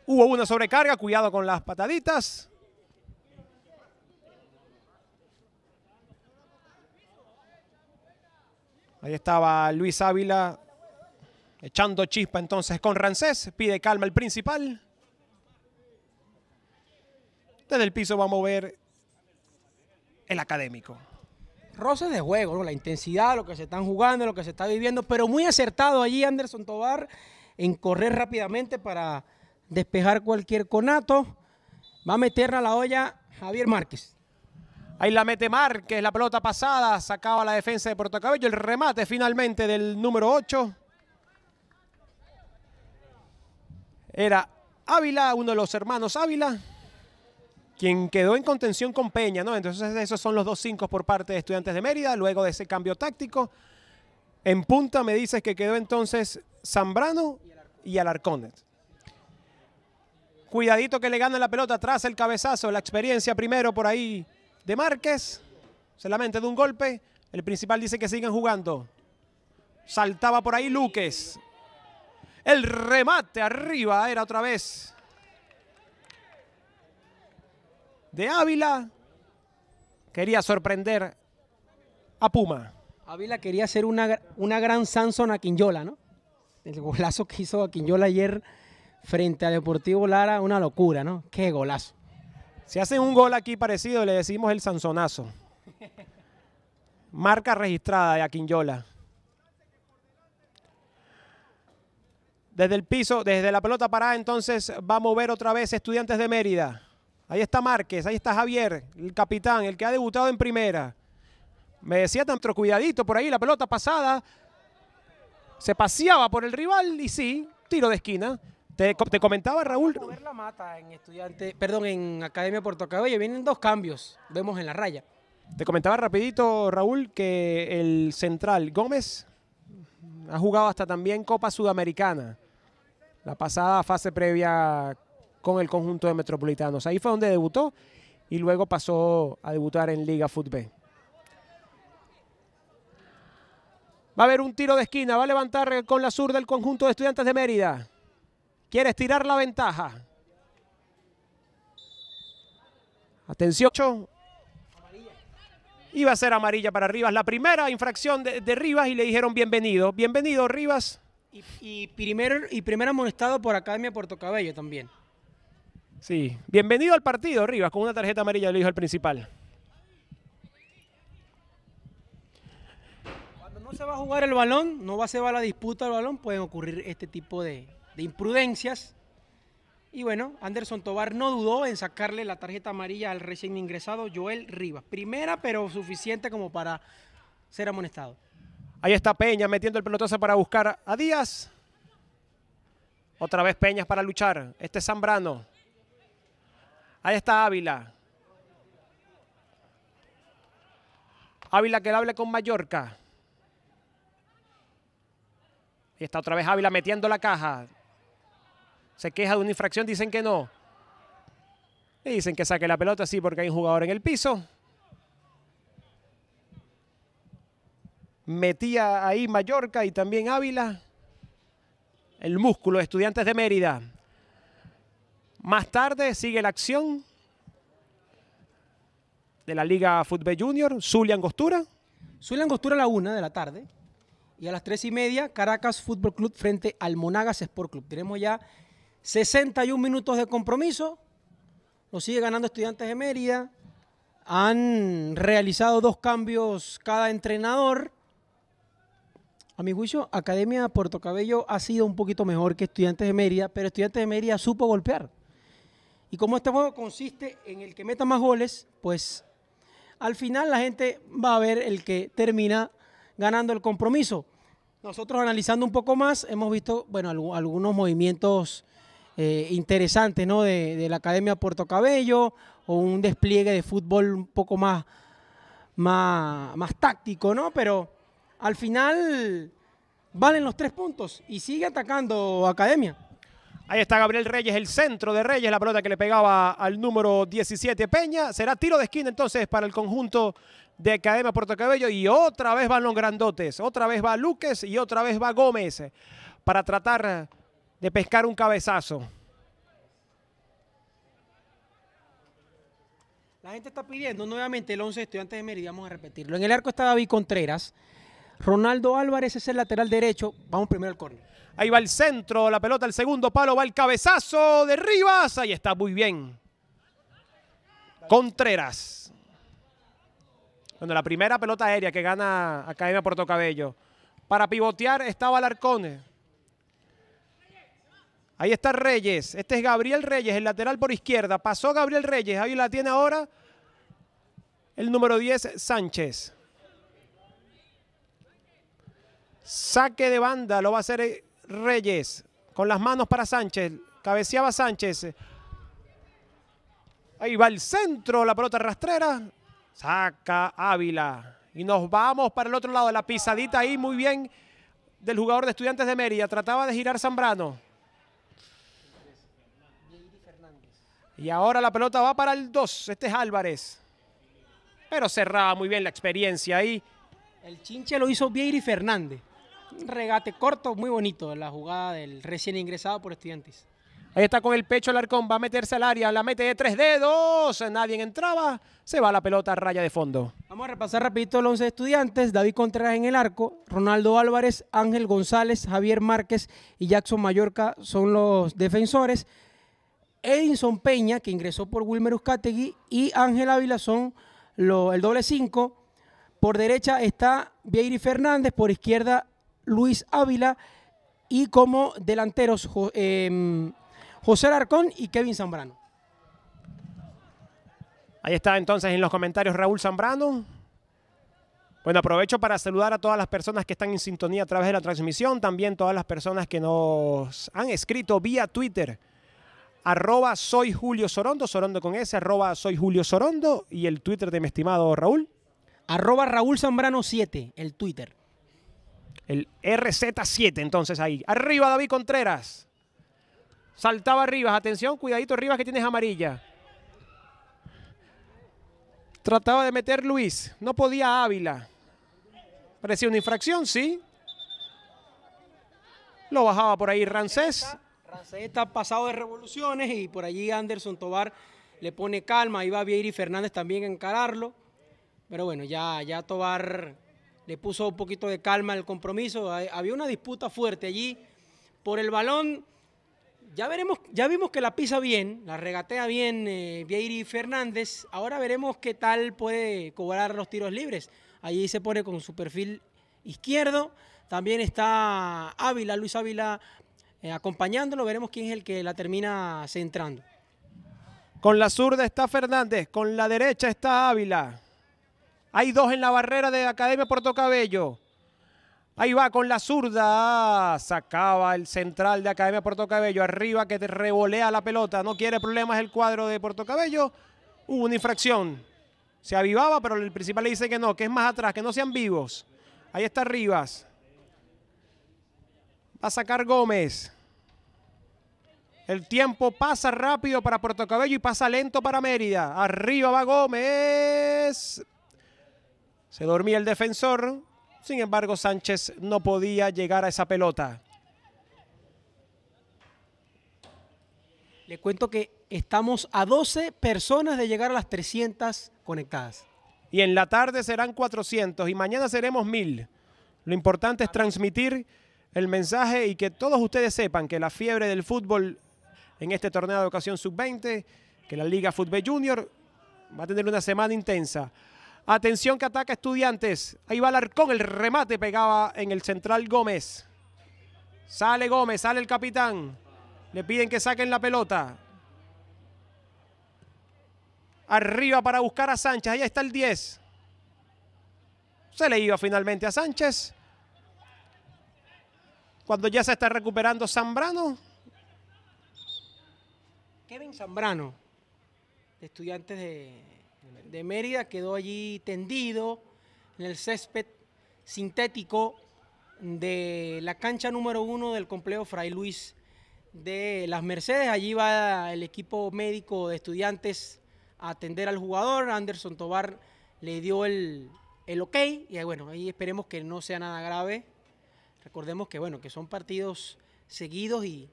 Hubo una sobrecarga, cuidado con las pataditas. Ahí estaba Luis Ávila echando chispa entonces con Rancés. Pide calma el principal. Desde el piso va a mover el académico. Roces de juego, la intensidad, lo que se están jugando, lo que se está viviendo, pero muy acertado allí Anderson Tobar en correr rápidamente para despejar cualquier conato. Va a meter a la olla Javier Márquez. Ahí la mete es la pelota pasada, sacaba la defensa de Puerto Cabello. El remate finalmente del número 8. Era Ávila, uno de los hermanos Ávila, quien quedó en contención con Peña, ¿no? Entonces esos son los dos cinco por parte de Estudiantes de Mérida, luego de ese cambio táctico. En punta me dices que quedó entonces Zambrano y alarcónet Cuidadito que le gana la pelota atrás el cabezazo, la experiencia primero por ahí de Márquez. Se de un golpe. El principal dice que sigan jugando. Saltaba por ahí Luques. El remate arriba era otra vez. De Ávila. Quería sorprender a Puma. Ávila quería hacer una, una gran Sansón a Quinyola, ¿no? El golazo que hizo a Quinyola ayer frente a Deportivo Lara, una locura, ¿no? Qué golazo. Si hacen un gol aquí parecido, le decimos el Sansonazo. Marca registrada de Aquinyola. Desde el piso, desde la pelota parada, entonces va a mover otra vez Estudiantes de Mérida. Ahí está Márquez, ahí está Javier, el capitán, el que ha debutado en primera. Me decía tanto cuidadito por ahí, la pelota pasada. Se paseaba por el rival y sí, tiro de esquina. Te, comentaba Raúl. la en perdón, en Academia Puerto Cabello. Vienen dos cambios, vemos en la raya. Te comentaba rapidito, Raúl, que el central Gómez ha jugado hasta también Copa Sudamericana. La pasada fase previa con el conjunto de Metropolitanos. Ahí fue donde debutó y luego pasó a debutar en Liga Fútbol. Va a haber un tiro de esquina, va a levantar con la zurda del conjunto de estudiantes de Mérida. Quiere tirar la ventaja. Atención. Iba a ser amarilla para Rivas. La primera infracción de, Rivas y le dijeron bienvenido. Bienvenido, Rivas. Y, y, primer, y amonestado por Academia Puerto Cabello también. Sí. Bienvenido al partido, Rivas, con una tarjeta amarilla le dijo el principal. Cuando no se va a jugar el balón, no va, a va la disputa el balón, pueden ocurrir este tipo de, de imprudencias. Y bueno, Anderson Tobar no dudó en sacarle la tarjeta amarilla al recién ingresado Joel Rivas. Primera, pero suficiente como para ser amonestado. Ahí está Peña metiendo el pelotazo para buscar a Díaz. Otra vez Peñas para luchar. Este es Zambrano. Ahí está Ávila. Ávila que le hable con Mallorca. Y está otra vez Ávila metiendo la caja se queja de una infracción, dicen que no. Y dicen que saque la pelota, sí, porque hay un jugador en el piso. Metía ahí Mallorca y también Ávila. El músculo, estudiantes de Mérida. Más tarde sigue la acción de la Liga Fútbol Junior. Zulia Angostura. Zulia Angostura a la una de la tarde. Y a las tres y media, Caracas Fútbol Club frente al Monagas Sport Club. Tenemos ya 61 minutos de compromiso, lo sigue ganando Estudiantes de Mérida. Han realizado dos cambios cada entrenador. A mi juicio, Academia Puerto Cabello ha sido un poquito mejor que Estudiantes de Mérida, pero Estudiantes de Mérida supo golpear. Y como este juego consiste en el que meta más goles, pues al final la gente va a ver el que termina ganando el compromiso. Nosotros analizando un poco más, hemos visto, bueno, algunos movimientos eh, interesante, ¿no? De, la Academia Puerto Cabello o un despliegue de fútbol un poco más, más, más táctico, ¿no? Pero al final valen los tres puntos y sigue atacando Academia. Ahí está Gabriel Reyes, el centro de Reyes, la pelota que le pegaba al número 17 Peña. Será tiro de esquina entonces para el conjunto de Academia Puerto Cabello. Y otra vez van los grandotes, otra vez va Luques y otra vez va Gómez para tratar de pescar un cabezazo. La gente está pidiendo nuevamente el 11 estudiantes de Mérida, vamos a repetirlo. En el arco está David Contreras, Ronaldo Álvarez es el lateral derecho, vamos primero al córner. Ahí va el centro, la pelota, el segundo palo, va el cabezazo de Rivas, ahí está, muy bien. Contreras. Bueno, la primera pelota aérea que gana Academia Puerto Cabello. Para pivotear estaba arcone. Ahí está Reyes. Este es Gabriel Reyes, el lateral por izquierda. Pasó Gabriel Reyes. Ahí la tiene ahora el número 10, Sánchez. Saque de banda lo va a hacer eh, Reyes. Con las manos para Sánchez. Cabeceaba Sánchez. Ahí va el centro, la pelota rastrera. Saca Ávila. Y nos vamos para el otro lado. La pisadita ahí muy bien del jugador de Estudiantes de Mérida. Trataba de girar Zambrano. Y ahora la pelota va para el 2. Este es Álvarez. Pero cerraba muy bien la experiencia ahí. El chinche lo hizo Vieiri Fernández. Un regate corto, muy bonito, la jugada del recién ingresado por estudiantes. Ahí está con el pecho el arcón, va a meterse al área, la mete de tres dedos, nadie entraba, se va la pelota a raya de fondo. Vamos a repasar rapidito los 11 estudiantes, David Contreras en el arco, Ronaldo Álvarez, Ángel González, Javier Márquez y Jackson Mallorca son los defensores. Edinson Peña, que ingresó por Wilmer Uzcategui, y Ángel Ávila son el doble cinco. Por derecha está Vieiri Fernández, por izquierda Luis Ávila y como delanteros em, José Arcón y Kevin Zambrano. Ahí está entonces en los comentarios Raúl Zambrano. Bueno, aprovecho para saludar a todas las personas que están en sintonía a través de la transmisión, también todas las personas que nos han escrito vía Twitter arroba soy Julio Sorondo, Sorondo con S, arroba soy Julio Sorondo y el Twitter de mi estimado Raúl. Arroba Raúl Zambrano 7, el Twitter. El RZ7, entonces ahí. Arriba David Contreras. Saltaba arriba, atención, cuidadito Rivas que tienes amarilla. Trataba de meter Luis, no podía Ávila. Parecía una infracción, sí. Lo bajaba por ahí Rancés está pasado de revoluciones y por allí Anderson Tobar le pone calma, iba Vieira y Fernández también a encararlo, pero bueno, ya, ya Tobar le puso un poquito de calma al compromiso, había una disputa fuerte allí por el balón, ya veremos, ya vimos que la pisa bien, la regatea bien eh, Fernández, ahora veremos qué tal puede cobrar los tiros libres, allí se pone con su perfil izquierdo, también está Ávila, Luis Ávila eh, acompañándolo. Veremos quién es el que la termina centrando. Con la zurda está Fernández, con la derecha está Ávila. Hay dos en la barrera de Academia Cabello, Ahí va con la zurda. Sacaba el central de Academia Cabello, Arriba que te revolea la pelota. No quiere problemas el cuadro de Cabello, Hubo una infracción. Se avivaba, pero el principal le dice que no, que es más atrás, que no sean vivos. Ahí está Rivas a sacar Gómez. El tiempo pasa rápido para Puerto Cabello y pasa lento para Mérida. Arriba va Gómez. Se dormía el defensor. Sin embargo, Sánchez no podía llegar a esa pelota. Le cuento que estamos a 12 personas de llegar a las 300 conectadas. Y en la tarde serán 400 y mañana seremos 1000. Lo importante es transmitir el mensaje y que todos ustedes sepan que la fiebre del fútbol en este torneo de ocasión sub-20, que la Liga Fútbol Junior va a tener una semana intensa. Atención que ataca estudiantes. Ahí va Larcón, el remate pegaba en el central Gómez. Sale Gómez, sale el capitán. Le piden que saquen la pelota. Arriba para buscar a Sánchez. Ahí está el 10. Se le iba finalmente a Sánchez cuando ya se está recuperando Zambrano. Kevin Zambrano, de estudiantes de, Mérida, quedó allí tendido en el césped sintético de la cancha número uno del complejo Fray Luis de las Mercedes. Allí va el equipo médico de estudiantes a atender al jugador. Anderson Tobar le dio el, el ok. Y bueno, ahí esperemos que no sea nada grave. Recordemos que bueno, que son partidos seguidos y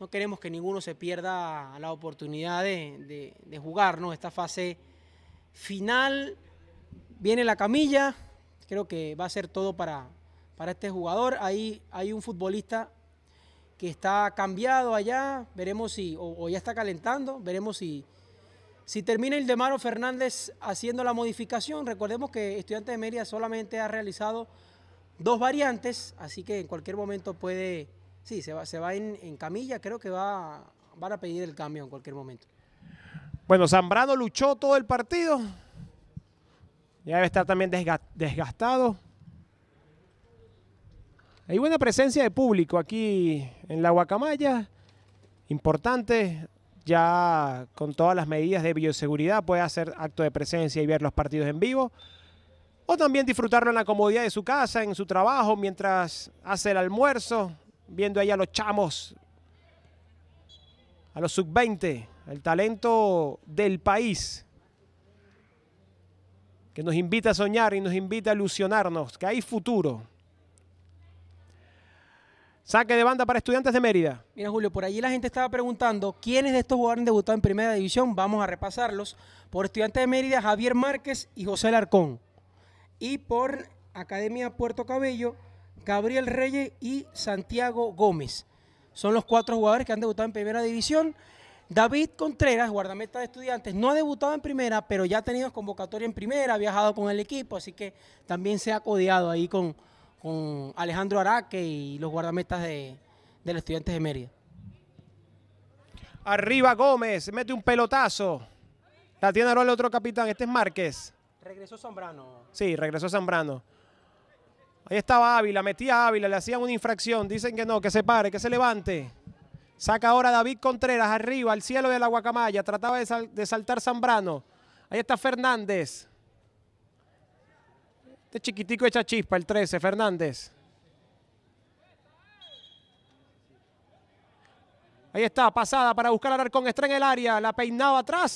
no queremos que ninguno se pierda la oportunidad de, de, jugar, ¿no? Esta fase final viene la camilla, creo que va a ser todo para, para este jugador. Ahí hay un futbolista que está cambiado allá, veremos si, o, ya está calentando, veremos si, si termina Maro Fernández haciendo la modificación. Recordemos que Estudiante de Mérida solamente ha realizado dos variantes, así que en cualquier momento puede, sí, se va, se va en, camilla, creo que va, van a pedir el cambio en cualquier momento. Bueno, Zambrano luchó todo el partido, ya debe estar también desgastado. Hay buena presencia de público aquí en la Guacamaya, importante, ya con todas las medidas de bioseguridad puede hacer acto de presencia y ver los partidos en vivo también disfrutarlo en la comodidad de su casa, en su trabajo, mientras hace el almuerzo, viendo ahí a los chamos, a los sub-20, el talento del país que nos invita a soñar y nos invita a ilusionarnos, que hay futuro. Saque de banda para estudiantes de Mérida. Mira Julio, por allí la gente estaba preguntando quiénes de estos jugadores han debutado en primera división. Vamos a repasarlos. Por estudiantes de Mérida, Javier Márquez y José Larcón y por Academia Puerto Cabello, Gabriel Reyes y Santiago Gómez. Son los cuatro jugadores que han debutado en primera división. David Contreras, guardameta de estudiantes, no ha debutado en primera, pero ya ha tenido convocatoria en primera, ha viajado con el equipo, así que también se ha codeado ahí con, con Alejandro Araque y los guardametas de, de los estudiantes de Mérida. Arriba Gómez, mete un pelotazo. La tiene ahora el otro capitán, este es Márquez. Regresó Zambrano. Sí, regresó Zambrano. Ahí estaba Ávila, metía Ávila, le hacían una infracción. Dicen que no, que se pare, que se levante. Saca ahora David Contreras arriba, al cielo de la guacamaya. Trataba de, saltar Zambrano. Ahí está Fernández. Este chiquitico echa chispa, el 13, Fernández. Ahí está, pasada para buscar al arcón. en el área, la peinaba atrás.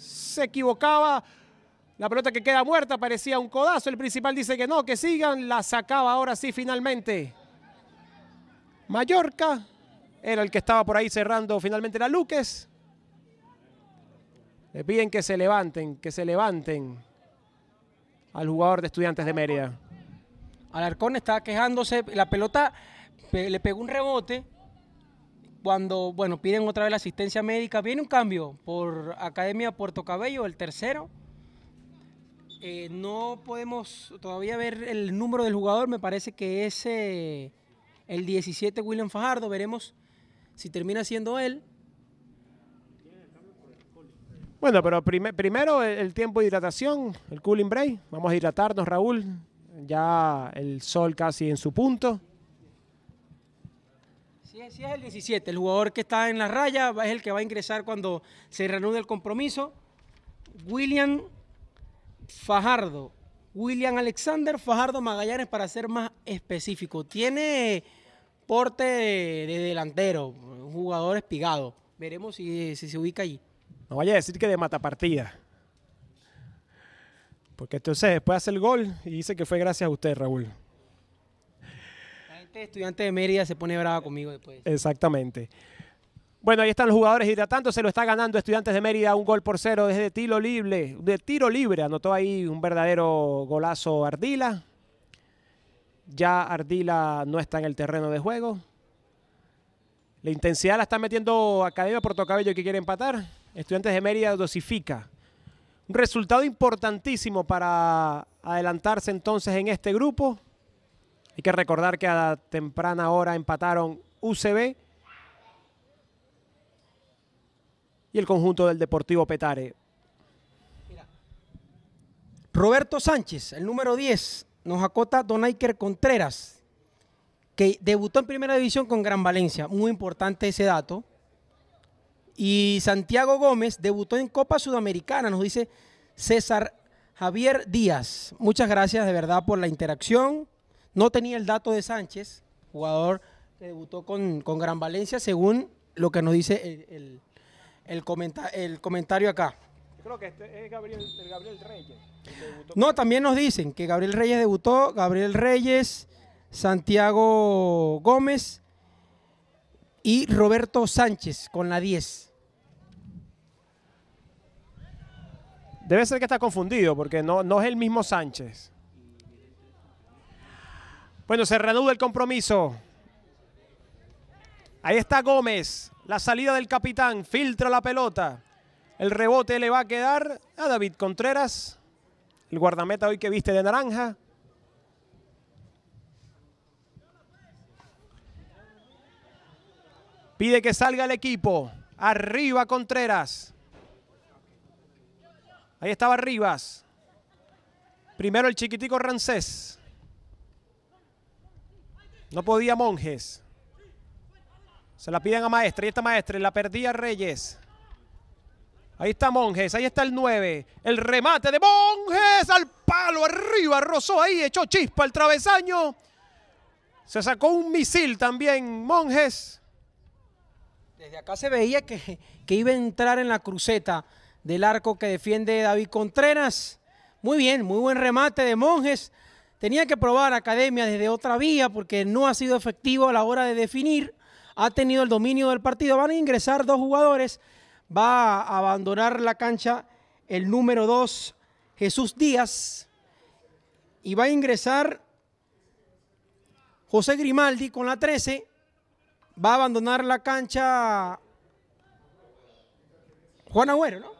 Se equivocaba. La pelota que queda muerta parecía un codazo. El principal dice que no, que sigan. La sacaba ahora sí finalmente. Mallorca era el que estaba por ahí cerrando. Finalmente La Luques. Le piden que se levanten, que se levanten al jugador de Estudiantes de Mérida. Alarcón estaba quejándose. La pelota le pegó un rebote. Cuando, bueno, piden otra vez la asistencia médica. Viene un cambio por Academia Puerto Cabello, el tercero. Eh, no podemos todavía ver el número del jugador, me parece que es eh, el 17 William Fajardo, veremos si termina siendo él. Bueno, pero primero el tiempo de hidratación, el cooling break. Vamos a hidratarnos, Raúl. Ya el sol casi en su punto. Sí, sí, es el 17. El jugador que está en la raya es el que va a ingresar cuando se reanude el compromiso. William Fajardo, William Alexander Fajardo Magallanes, para ser más específico, tiene porte de, delantero, un jugador espigado. Veremos si, se ubica allí. No vaya a decir que de matapartida. Porque entonces después hace el gol y dice que fue gracias a usted, Raúl. Este estudiante de Mérida se pone brava conmigo después. Exactamente. Bueno, ahí están los jugadores y Se lo está ganando Estudiantes de Mérida, un gol por cero desde tiro libre, de tiro libre, anotó ahí un verdadero golazo Ardila. Ya Ardila no está en el terreno de juego. La intensidad la está metiendo Academia Portocabello que quiere empatar. Estudiantes de Mérida dosifica. Un resultado importantísimo para adelantarse entonces en este grupo. Hay que recordar que a temprana hora empataron UCB y el conjunto del Deportivo Petare. Roberto Sánchez, el número 10, nos acota Donaiker Contreras, que debutó en primera división con Gran Valencia. Muy importante ese dato. Y Santiago Gómez debutó en Copa Sudamericana, nos dice César Javier Díaz. Muchas gracias de verdad por la interacción. No tenía el dato de Sánchez, jugador que debutó con, con Gran Valencia, según lo que nos dice el el, comentario acá. creo que este es Gabriel, Reyes. no, también nos dicen que Gabriel Reyes debutó, Gabriel Reyes, Santiago Gómez y Roberto Sánchez con la 10. Debe ser que está confundido porque no, no es el mismo Sánchez. Bueno, se reanuda el compromiso. Ahí está Gómez. La salida del capitán, filtra la pelota. El rebote le va a quedar a David Contreras, el guardameta hoy que viste de naranja. Pide que salga el equipo. Arriba Contreras. Ahí estaba Rivas. Primero el chiquitico Rancés. No podía Monjes. Se la piden a Maestre. Y esta Maestre la perdía Reyes. Ahí está Monjes. Ahí está el 9. El remate de Monjes al palo arriba. Rozó ahí. Echó chispa el travesaño. Se sacó un misil también Monjes. Desde acá se veía que, que iba a entrar en la cruceta del arco que defiende David Contreras. Muy bien, muy buen remate de Monjes. Tenía que probar Academia desde otra vía porque no ha sido efectivo a la hora de definir ha tenido el dominio del partido. Van a ingresar dos jugadores. Va a abandonar la cancha el número 2, Jesús Díaz. Y va a ingresar José Grimaldi con la 13. Va a abandonar la cancha Juan Agüero, ¿no?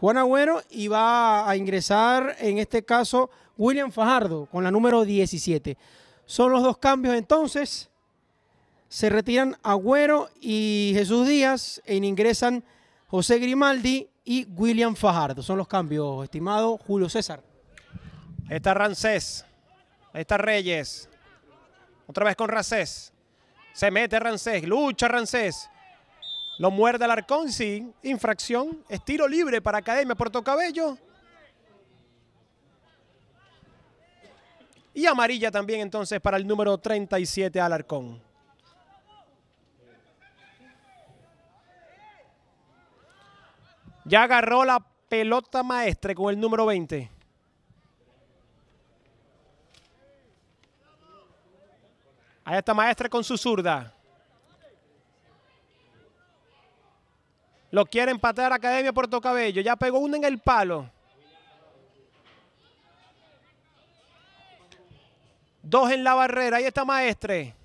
Juan Agüero y va a ingresar en este caso William Fajardo con la número 17. Son los dos cambios entonces se retiran Agüero y Jesús Díaz e ingresan José Grimaldi y William Fajardo. Son los cambios, estimado Julio César. Ahí está Rancés, ahí está Reyes, otra vez con Rancés. Se mete Rancés, lucha Rancés. Lo muerde Alarcón sin infracción. Estiro libre para Academia Puerto Cabello. Y amarilla también entonces para el número 37 Alarcón. Ya agarró la pelota maestre con el número 20. Ahí está Maestre con su zurda. Lo quiere empatar Academia Puerto Cabello. Ya pegó uno en el palo. Dos en la barrera. Ahí está Maestre.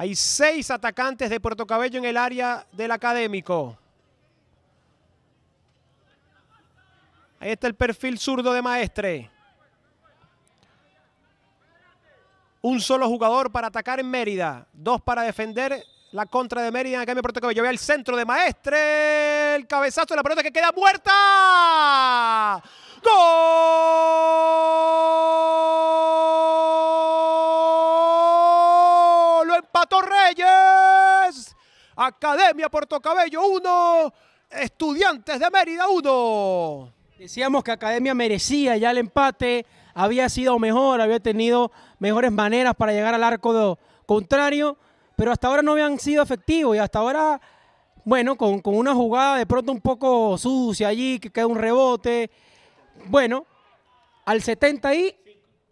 Hay seis atacantes de Puerto Cabello en el área del académico. Ahí está el perfil zurdo de Maestre. Un solo jugador para atacar en Mérida. Dos para defender la contra de Mérida en el cambio de Puerto Cabello. Ve al centro de Maestre. El cabezazo de la pelota que queda muerta. ¡Gol! Academia Puerto Cabello 1, Estudiantes de Mérida 1. Decíamos que Academia merecía ya el empate, había sido mejor, había tenido mejores maneras para llegar al arco contrario, pero hasta ahora no habían sido efectivos y hasta ahora, bueno, con, una jugada de pronto un poco sucia allí, que queda un rebote. Bueno, al 70 y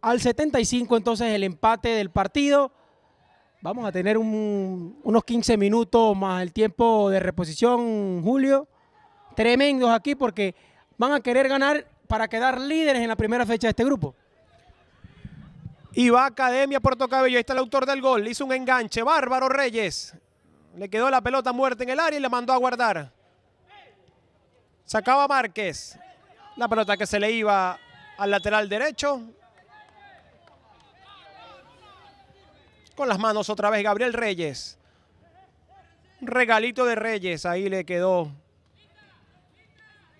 al 75 entonces el empate del partido. Vamos a tener unos 15 minutos más el tiempo de reposición, Julio. Tremendos aquí porque van a querer ganar para quedar líderes en la primera fecha de este grupo. Y va Academia Puerto Cabello. Ahí está el autor del gol. Le hizo un enganche. Bárbaro Reyes. Le quedó la pelota muerta en el área y le mandó a guardar. Sacaba Márquez. La pelota que se le iba al lateral derecho. Con las manos otra vez Gabriel Reyes. regalito de Reyes. Ahí le quedó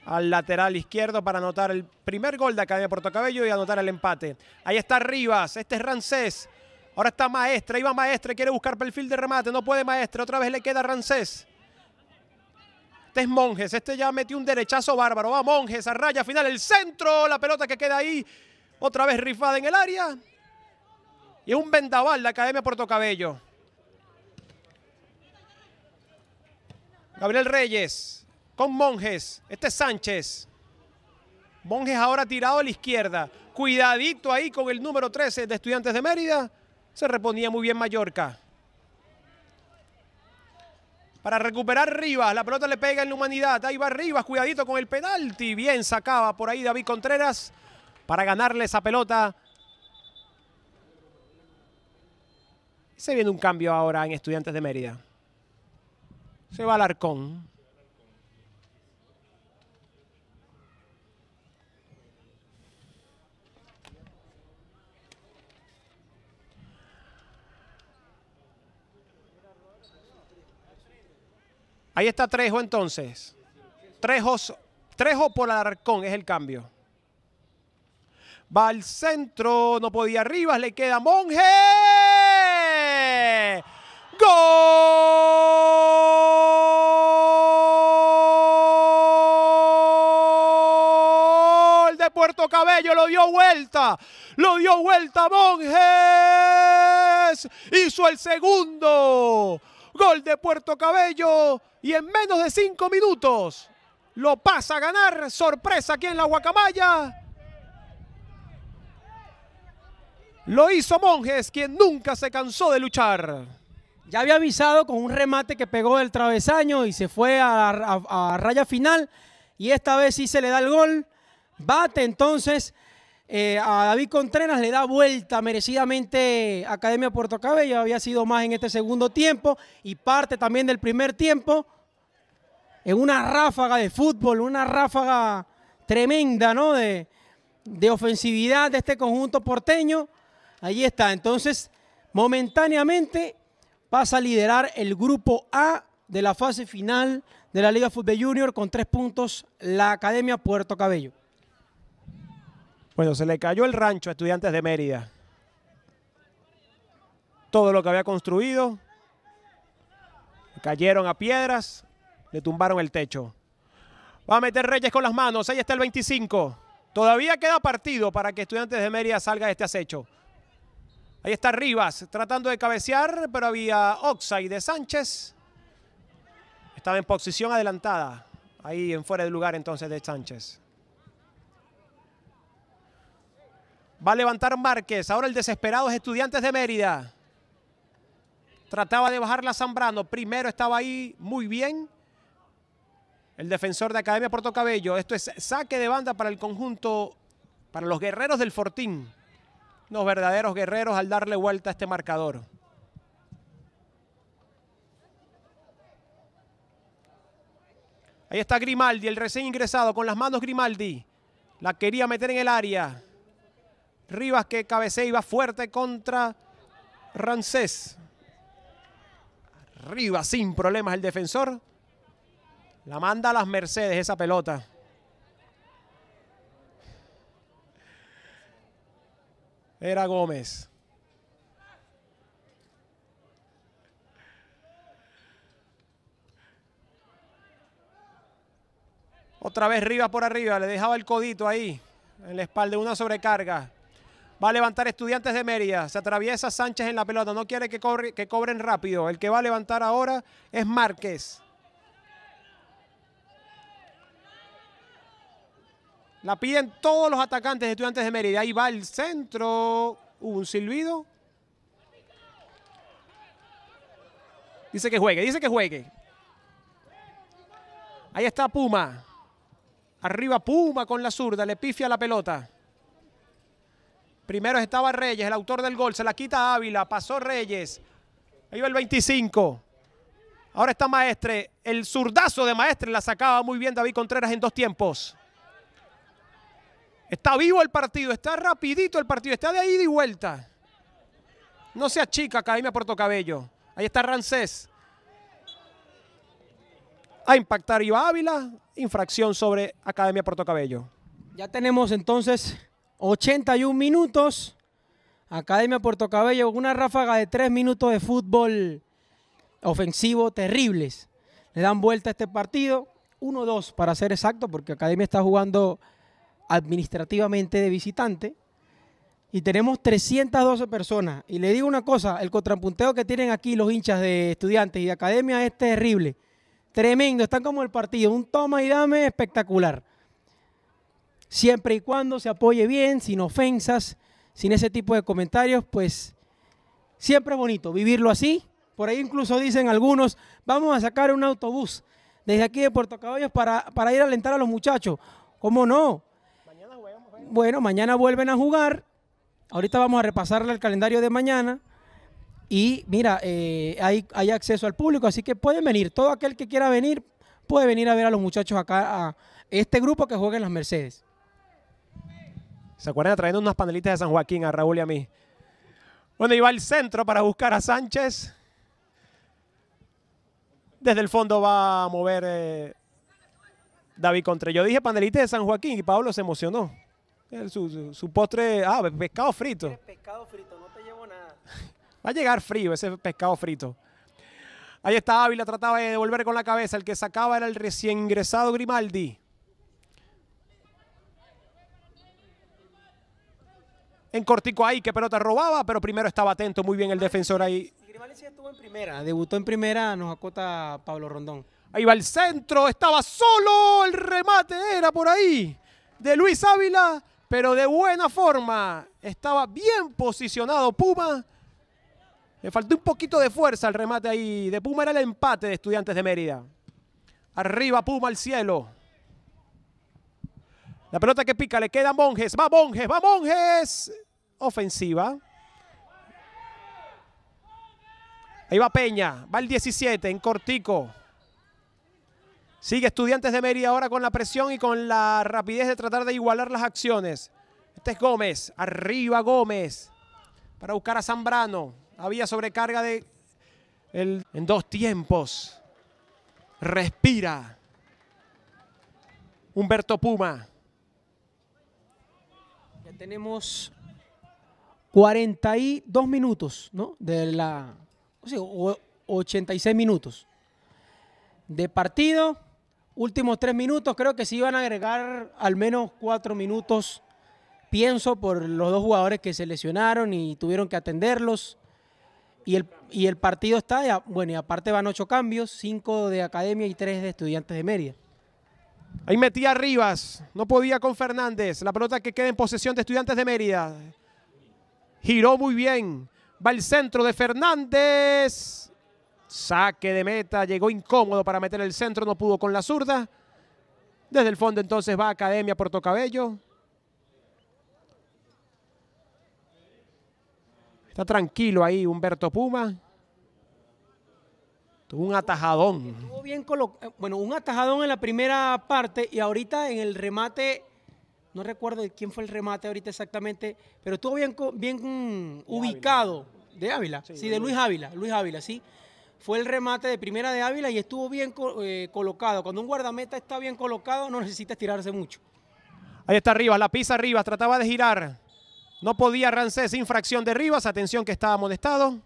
al lateral izquierdo para anotar el primer gol de Academia Portocabello y anotar el empate. Ahí está Rivas, este es Rancés. Ahora está Maestre, iba Maestre, quiere buscar perfil de remate, no puede Maestre, otra vez le queda Rancés. Este es Monjes, este ya metió un derechazo bárbaro, va Monjes a raya final, el centro, la pelota que queda ahí, otra vez rifada en el área, y un vendaval de Academia Puerto Cabello. Gabriel Reyes con Monjes. Este es Sánchez. Monjes ahora tirado a la izquierda. Cuidadito ahí con el número 13 de Estudiantes de Mérida. Se reponía muy bien Mallorca. Para recuperar Rivas, la pelota le pega en la humanidad. Ahí va Rivas, cuidadito con el penalti. Bien sacaba por ahí David Contreras para ganarle esa pelota Se viene un cambio ahora en Estudiantes de Mérida. Se va Alarcón. Ahí está Trejo entonces. Trejo, Trejo por Alarcón es el cambio. Va al centro, no podía arriba, le queda monje. ¡Gol! De Puerto Cabello lo dio vuelta. Lo dio vuelta Monjes. Hizo el segundo. Gol de Puerto Cabello. Y en menos de cinco minutos lo pasa a ganar. Sorpresa aquí en la Guacamaya. Lo hizo Monjes, quien nunca se cansó de luchar. Ya había avisado con un remate que pegó el travesaño y se fue a, raya final. Y esta vez sí se le da el gol. Bate entonces eh, a David Contreras, le da vuelta merecidamente Academia Puerto Cabello. Había sido más en este segundo tiempo y parte también del primer tiempo. En una ráfaga de fútbol, una ráfaga tremenda, ¿no? De, de ofensividad de este conjunto porteño. Ahí está. Entonces, momentáneamente pasa a liderar el grupo A de la fase final de la Liga Fútbol Junior con tres puntos la Academia Puerto Cabello. Bueno, se le cayó el rancho a estudiantes de Mérida. Todo lo que había construido, cayeron a piedras, le tumbaron el techo. Va a meter Reyes con las manos, ahí está el 25. Todavía queda partido para que estudiantes de Mérida salga de este acecho. Ahí está Rivas tratando de cabecear, pero había Oxa y de Sánchez. Estaba en posición adelantada. Ahí en fuera de lugar entonces de Sánchez. Va a levantar Márquez. Ahora el desesperado es Estudiantes de Mérida. Trataba de bajarla Zambrano. Primero estaba ahí muy bien. El defensor de Academia Cabello. Esto es saque de banda para el conjunto, para los guerreros del Fortín los verdaderos guerreros al darle vuelta a este marcador. Ahí está Grimaldi, el recién ingresado, con las manos Grimaldi. La quería meter en el área. Rivas que cabecea iba fuerte contra Rancés. Rivas sin problemas el defensor. La manda a las Mercedes esa pelota. Era Gómez. Otra vez Rivas por arriba, le dejaba el codito ahí, en la espalda, una sobrecarga. Va a levantar Estudiantes de Mérida, se atraviesa Sánchez en la pelota, no quiere que, que cobren rápido. El que va a levantar ahora es Márquez. La piden todos los atacantes de estudiantes de Mérida. Ahí va el centro. un silbido. Dice que juegue, dice que juegue. Ahí está Puma. Arriba Puma con la zurda, le pifia la pelota. Primero estaba Reyes, el autor del gol, se la quita Ávila, pasó Reyes. Ahí va el 25. Ahora está Maestre, el zurdazo de Maestre la sacaba muy bien David Contreras en dos tiempos. Está vivo el partido, está rapidito el partido, está de ahí y vuelta. No sea chica, Academia Puerto Cabello. Ahí está Rancés. A impactar Iba Ávila, infracción sobre Academia Puerto Cabello. Ya tenemos entonces 81 minutos. Academia Puerto Cabello, una ráfaga de 3 minutos de fútbol ofensivo terribles. Le dan vuelta a este partido, 1-2 para ser exacto, porque Academia está jugando administrativamente de visitante y tenemos 312 personas. Y le digo una cosa, el contrapunteo que tienen aquí los hinchas de estudiantes y de academia este es terrible. Tremendo, están como el partido, un toma y dame espectacular. Siempre y cuando se apoye bien, sin ofensas, sin ese tipo de comentarios, pues siempre es bonito vivirlo así. Por ahí incluso dicen algunos, vamos a sacar un autobús desde aquí de Puerto Caballos para, para ir a alentar a los muchachos. ¿Cómo no? bueno, mañana vuelven a jugar. Ahorita vamos a repasarle el calendario de mañana. Y mira, eh, hay, acceso al público, así que pueden venir. Todo aquel que quiera venir puede venir a ver a los muchachos acá, a este grupo que juega en las Mercedes. ¿Se acuerdan trayendo unas panelitas de San Joaquín a Raúl y a mí? Bueno, y va al centro para buscar a Sánchez. Desde el fondo va a mover eh, David Contre. Yo dije panelitas de San Joaquín y Pablo se emocionó su, postre, ah, pescado frito. Pescado frito, no te llevo nada. Va a llegar frío ese pescado frito. Ahí está Ávila, trataba de devolver con la cabeza. El que sacaba era el recién ingresado Grimaldi. En cortico ahí, que pelota robaba, pero primero estaba atento, muy bien el defensor ahí. Grimaldi sí estuvo en primera, debutó en primera, nos acota Pablo Rondón. Ahí va el centro, estaba solo, el remate era por ahí de Luis Ávila pero de buena forma. Estaba bien posicionado Puma. Le faltó un poquito de fuerza al remate ahí. De Puma era el empate de Estudiantes de Mérida. Arriba Puma al cielo. La pelota que pica, le queda Monjes. Va Monjes, va Monjes. Ofensiva. Ahí va Peña, va el 17 en cortico. Sigue Estudiantes de Mérida ahora con la presión y con la rapidez de tratar de igualar las acciones. Este es Gómez, arriba Gómez, para buscar a Zambrano. Había sobrecarga de en dos tiempos. Respira. Humberto Puma. Ya tenemos 42 minutos, ¿no? De la... 86 minutos de partido últimos tres minutos, creo que se iban a agregar al menos cuatro minutos, pienso, por los dos jugadores que se lesionaron y tuvieron que atenderlos. Y el, y el partido está, bueno, y aparte van ocho cambios, cinco de academia y tres de estudiantes de Mérida. Ahí metía Rivas, no podía con Fernández, la pelota que queda en posesión de estudiantes de Mérida. Giró muy bien, va el centro de Fernández Saque de meta, llegó incómodo para meter el centro, no pudo con la zurda. Desde el fondo entonces va Academia Portocabello. Está tranquilo ahí Humberto Puma. Tuvo un atajadón. bien eh, bueno, un atajadón en la primera parte y ahorita en el remate, no recuerdo quién fue el remate ahorita exactamente, pero estuvo bien, bien ubicado. ¿De Ávila? sí de, Luis Ávila. Luis Ávila, sí fue el remate de primera de Ávila y estuvo bien eh, colocado. Cuando un guardameta está bien colocado, no necesita estirarse mucho. Ahí está Rivas, la pisa Rivas, trataba de girar. No podía Rancés, infracción de Rivas. Atención que estaba molestado.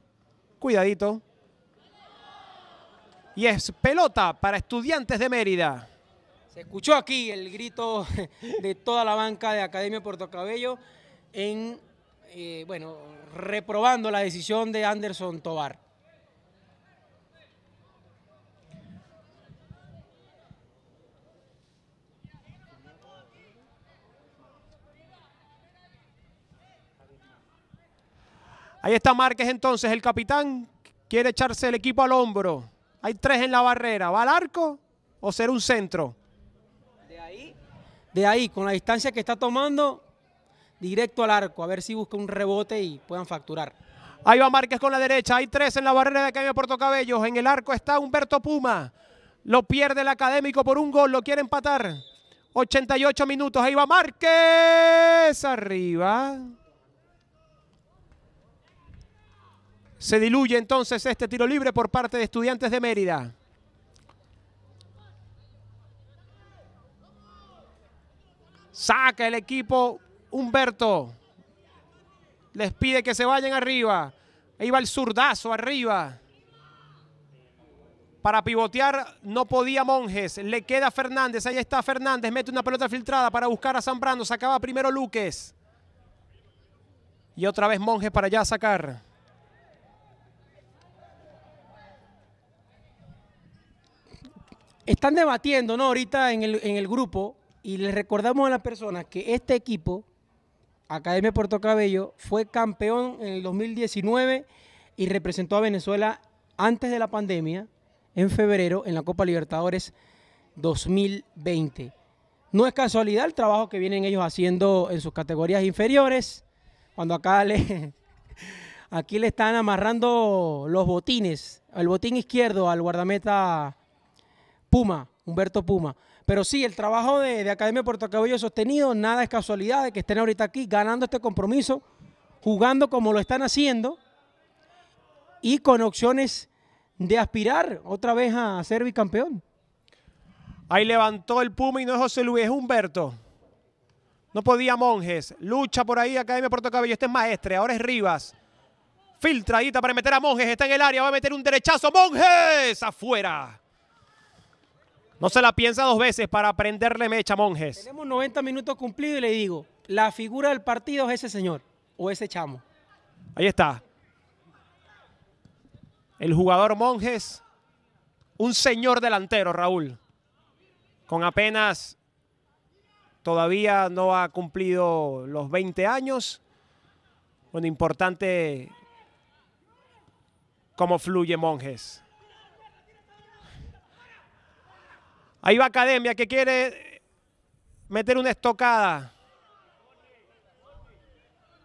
Cuidadito. Y es pelota para estudiantes de Mérida. Se escuchó aquí el grito de toda la banca de Academia Puerto Cabello en, eh, bueno, reprobando la decisión de Anderson Tobar. Ahí está Márquez entonces, el capitán quiere echarse el equipo al hombro. Hay tres en la barrera. ¿Va al arco o será un centro? De ahí, de ahí, con la distancia que está tomando, directo al arco. A ver si busca un rebote y puedan facturar. Ahí va Márquez con la derecha. Hay tres en la barrera de Puerto Cabello. En el arco está Humberto Puma. Lo pierde el académico por un gol. Lo quiere empatar. 88 minutos. Ahí va Márquez. Arriba. Se diluye entonces este tiro libre por parte de Estudiantes de Mérida. Saca el equipo Humberto. Les pide que se vayan arriba. Ahí va el zurdazo arriba. Para pivotear no podía Monjes. Le queda Fernández. Ahí está Fernández. Mete una pelota filtrada para buscar a Zambrano. Sacaba primero Luques. Y otra vez Monjes para allá sacar. Están debatiendo, ¿no? Ahorita en el, en el grupo y les recordamos a las personas que este equipo, Academia Puerto Cabello, fue campeón en el 2019 y representó a Venezuela antes de la pandemia, en febrero, en la Copa Libertadores 2020. No es casualidad el trabajo que vienen ellos haciendo en sus categorías inferiores, cuando acá le, aquí le están amarrando los botines, el botín izquierdo al guardameta Puma, Humberto Puma. Pero sí, el trabajo de, Academia Puerto Cabello sostenido, nada es casualidad de que estén ahorita aquí ganando este compromiso, jugando como lo están haciendo y con opciones de aspirar otra vez a ser bicampeón. Ahí levantó el Puma y no es José Luis, es Humberto. No podía Monjes. Lucha por ahí Academia Puerto Cabello. Este es Maestre, ahora es Rivas. Filtradita para meter a Monjes. Está en el área, va a meter un derechazo. Monjes afuera. No se la piensa dos veces para prenderle mecha, monjes. Tenemos 90 minutos cumplidos y le digo, la figura del partido es ese señor o ese chamo. Ahí está. El jugador Monjes, un señor delantero, Raúl, con apenas todavía no ha cumplido los 20 años. Bueno, importante cómo fluye Monjes. Ahí va Academia que quiere meter una estocada.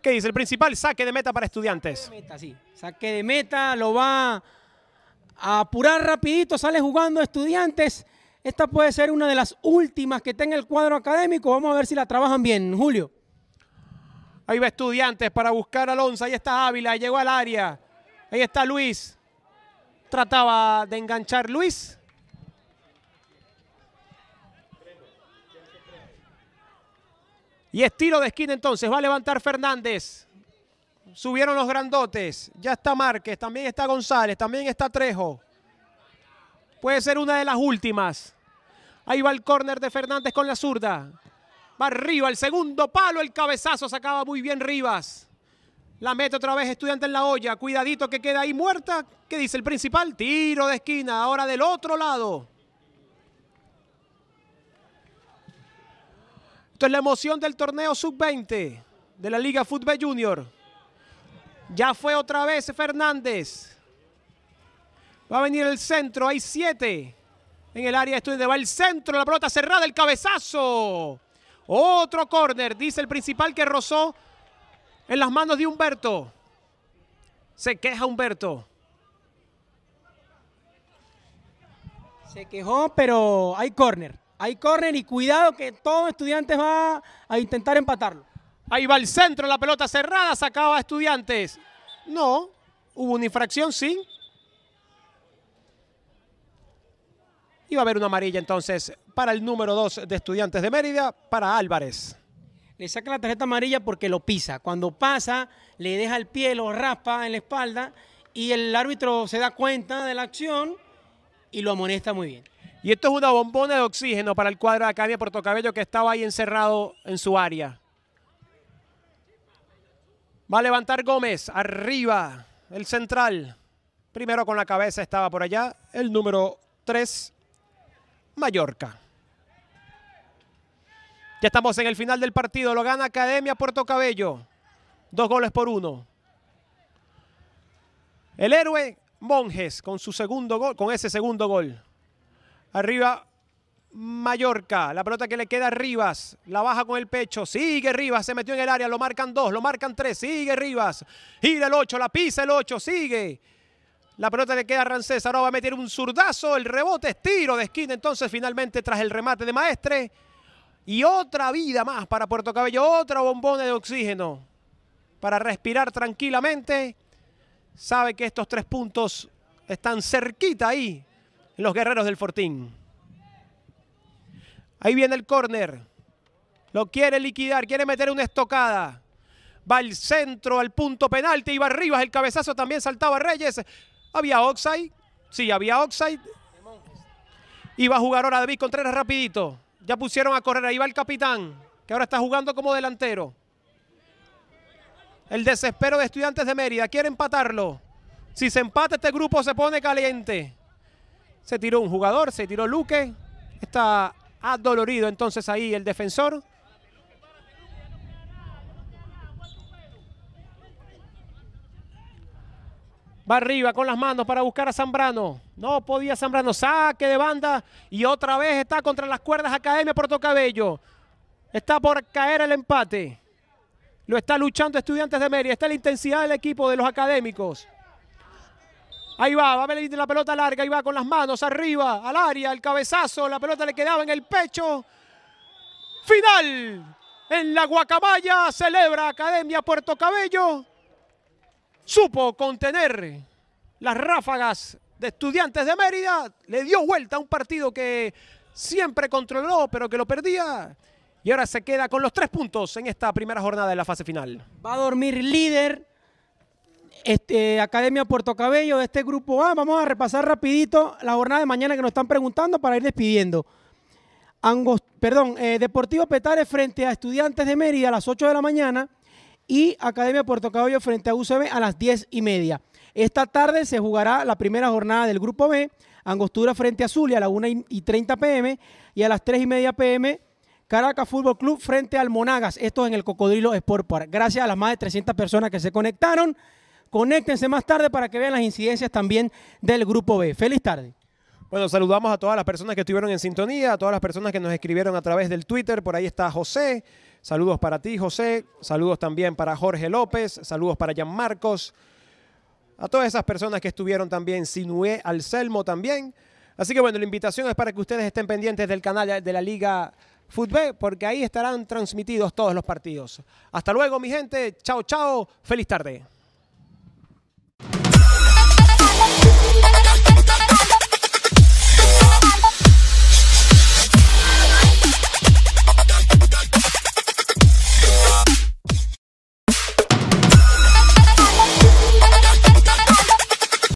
¿Qué dice? El principal saque de meta para estudiantes. Saque de meta, sí. Saque de meta, lo va a apurar rapidito, sale jugando estudiantes. Esta puede ser una de las últimas que tenga el cuadro académico. Vamos a ver si la trabajan bien, Julio. Ahí va Estudiantes para buscar a Alonso. Ahí está Ávila, llegó al área. Ahí está Luis. Trataba de enganchar Luis. Y es tiro de esquina entonces, va a levantar Fernández. Subieron los grandotes, ya está Márquez, también está González, también está Trejo. Puede ser una de las últimas. Ahí va el córner de Fernández con la zurda. Va arriba, el segundo palo, el cabezazo sacaba muy bien Rivas. La mete otra vez estudiante en la olla. Cuidadito que queda ahí muerta. ¿Qué dice el principal? Tiro de esquina. Ahora del otro lado. es la emoción del torneo sub-20 de la Liga Fútbol Junior. Ya fue otra vez Fernández. Va a venir el centro, hay siete en el área. Estudiante va el centro, la pelota cerrada, el cabezazo. Otro córner, dice el principal que rozó en las manos de Humberto. Se queja Humberto. Se quejó, pero hay córner. Ahí corren y cuidado que todo estudiantes va a intentar empatarlo. Ahí va el centro, la pelota cerrada, sacaba a estudiantes. No, hubo una infracción, sí. Iba a haber una amarilla entonces para el número 2 de estudiantes de Mérida, para Álvarez. Le saca la tarjeta amarilla porque lo pisa. Cuando pasa, le deja el pie, lo raspa en la espalda y el árbitro se da cuenta de la acción y lo amonesta muy bien. Y esto es una bombona de oxígeno para el cuadro de Academia Cabello que estaba ahí encerrado en su área. Va a levantar Gómez, arriba, el central. Primero con la cabeza estaba por allá, el número 3, Mallorca. Ya estamos en el final del partido. Lo gana Academia Puerto Cabello. Dos goles por uno. El héroe Monjes con su segundo gol, con ese segundo gol. Arriba Mallorca. La pelota que le queda a Rivas. La baja con el pecho. Sigue Rivas. Se metió en el área. Lo marcan dos. Lo marcan tres. Sigue Rivas. Gira el ocho, La pisa el ocho, Sigue. La pelota le queda a Rancés. Ahora va a meter un zurdazo. El rebote es tiro de esquina. Entonces finalmente tras el remate de Maestre. Y otra vida más para Puerto Cabello. Otra bombona de oxígeno. Para respirar tranquilamente. Sabe que estos tres puntos están cerquita ahí los guerreros del Fortín. Ahí viene el córner. Lo quiere liquidar, quiere meter una estocada. Va al centro, al punto penalti, iba arriba, el cabezazo también saltaba Reyes. Había Oxide, sí, había Oxide. Iba a jugar ahora David Contreras rapidito. Ya pusieron a correr, ahí va el capitán, que ahora está jugando como delantero. El desespero de estudiantes de Mérida, quiere empatarlo. Si se empata este grupo se pone caliente. Se tiró un jugador, se tiró Luque. Está adolorido entonces ahí el defensor. Va arriba con las manos para buscar a Zambrano. No podía Zambrano. Saque de banda. Y otra vez está contra las cuerdas Academia Portocabello. Está por caer el empate. Lo está luchando Estudiantes de Mérida. Está la intensidad del equipo de los académicos. Ahí va, va a venir la pelota larga, ahí va con las manos arriba, al área, el cabezazo, la pelota le quedaba en el pecho. Final en la guacamaya, celebra Academia Puerto Cabello. Supo contener las ráfagas de estudiantes de Mérida, le dio vuelta a un partido que siempre controló, pero que lo perdía. Y ahora se queda con los tres puntos en esta primera jornada de la fase final. Va a dormir líder este, Academia Puerto Cabello, de este grupo A. Vamos a repasar rapidito la jornada de mañana que nos están preguntando para ir despidiendo. perdón, eh, Deportivo Petare frente a Estudiantes de Mérida a las 8 de la mañana y Academia Puerto Cabello frente a UCB a las 10 y media. Esta tarde se jugará la primera jornada del Grupo B, Angostura frente a Zulia a las 1 y 30 pm y a las 3 y media pm Caracas Fútbol Club frente al Monagas. Esto en el Cocodrilo Sport Park. Gracias a las más de 300 personas que se conectaron. Conéctense más tarde para que vean las incidencias también del Grupo B. Feliz tarde. Bueno, saludamos a todas las personas que estuvieron en sintonía, a todas las personas que nos escribieron a través del Twitter. Por ahí está José. Saludos para ti, José. Saludos también para Jorge López. Saludos para Jan Marcos. A todas esas personas que estuvieron también, Sinué Anselmo también. Así que bueno, la invitación es para que ustedes estén pendientes del canal de la Liga Fútbol, porque ahí estarán transmitidos todos los partidos. Hasta luego, mi gente. Chao, chao. Feliz tarde.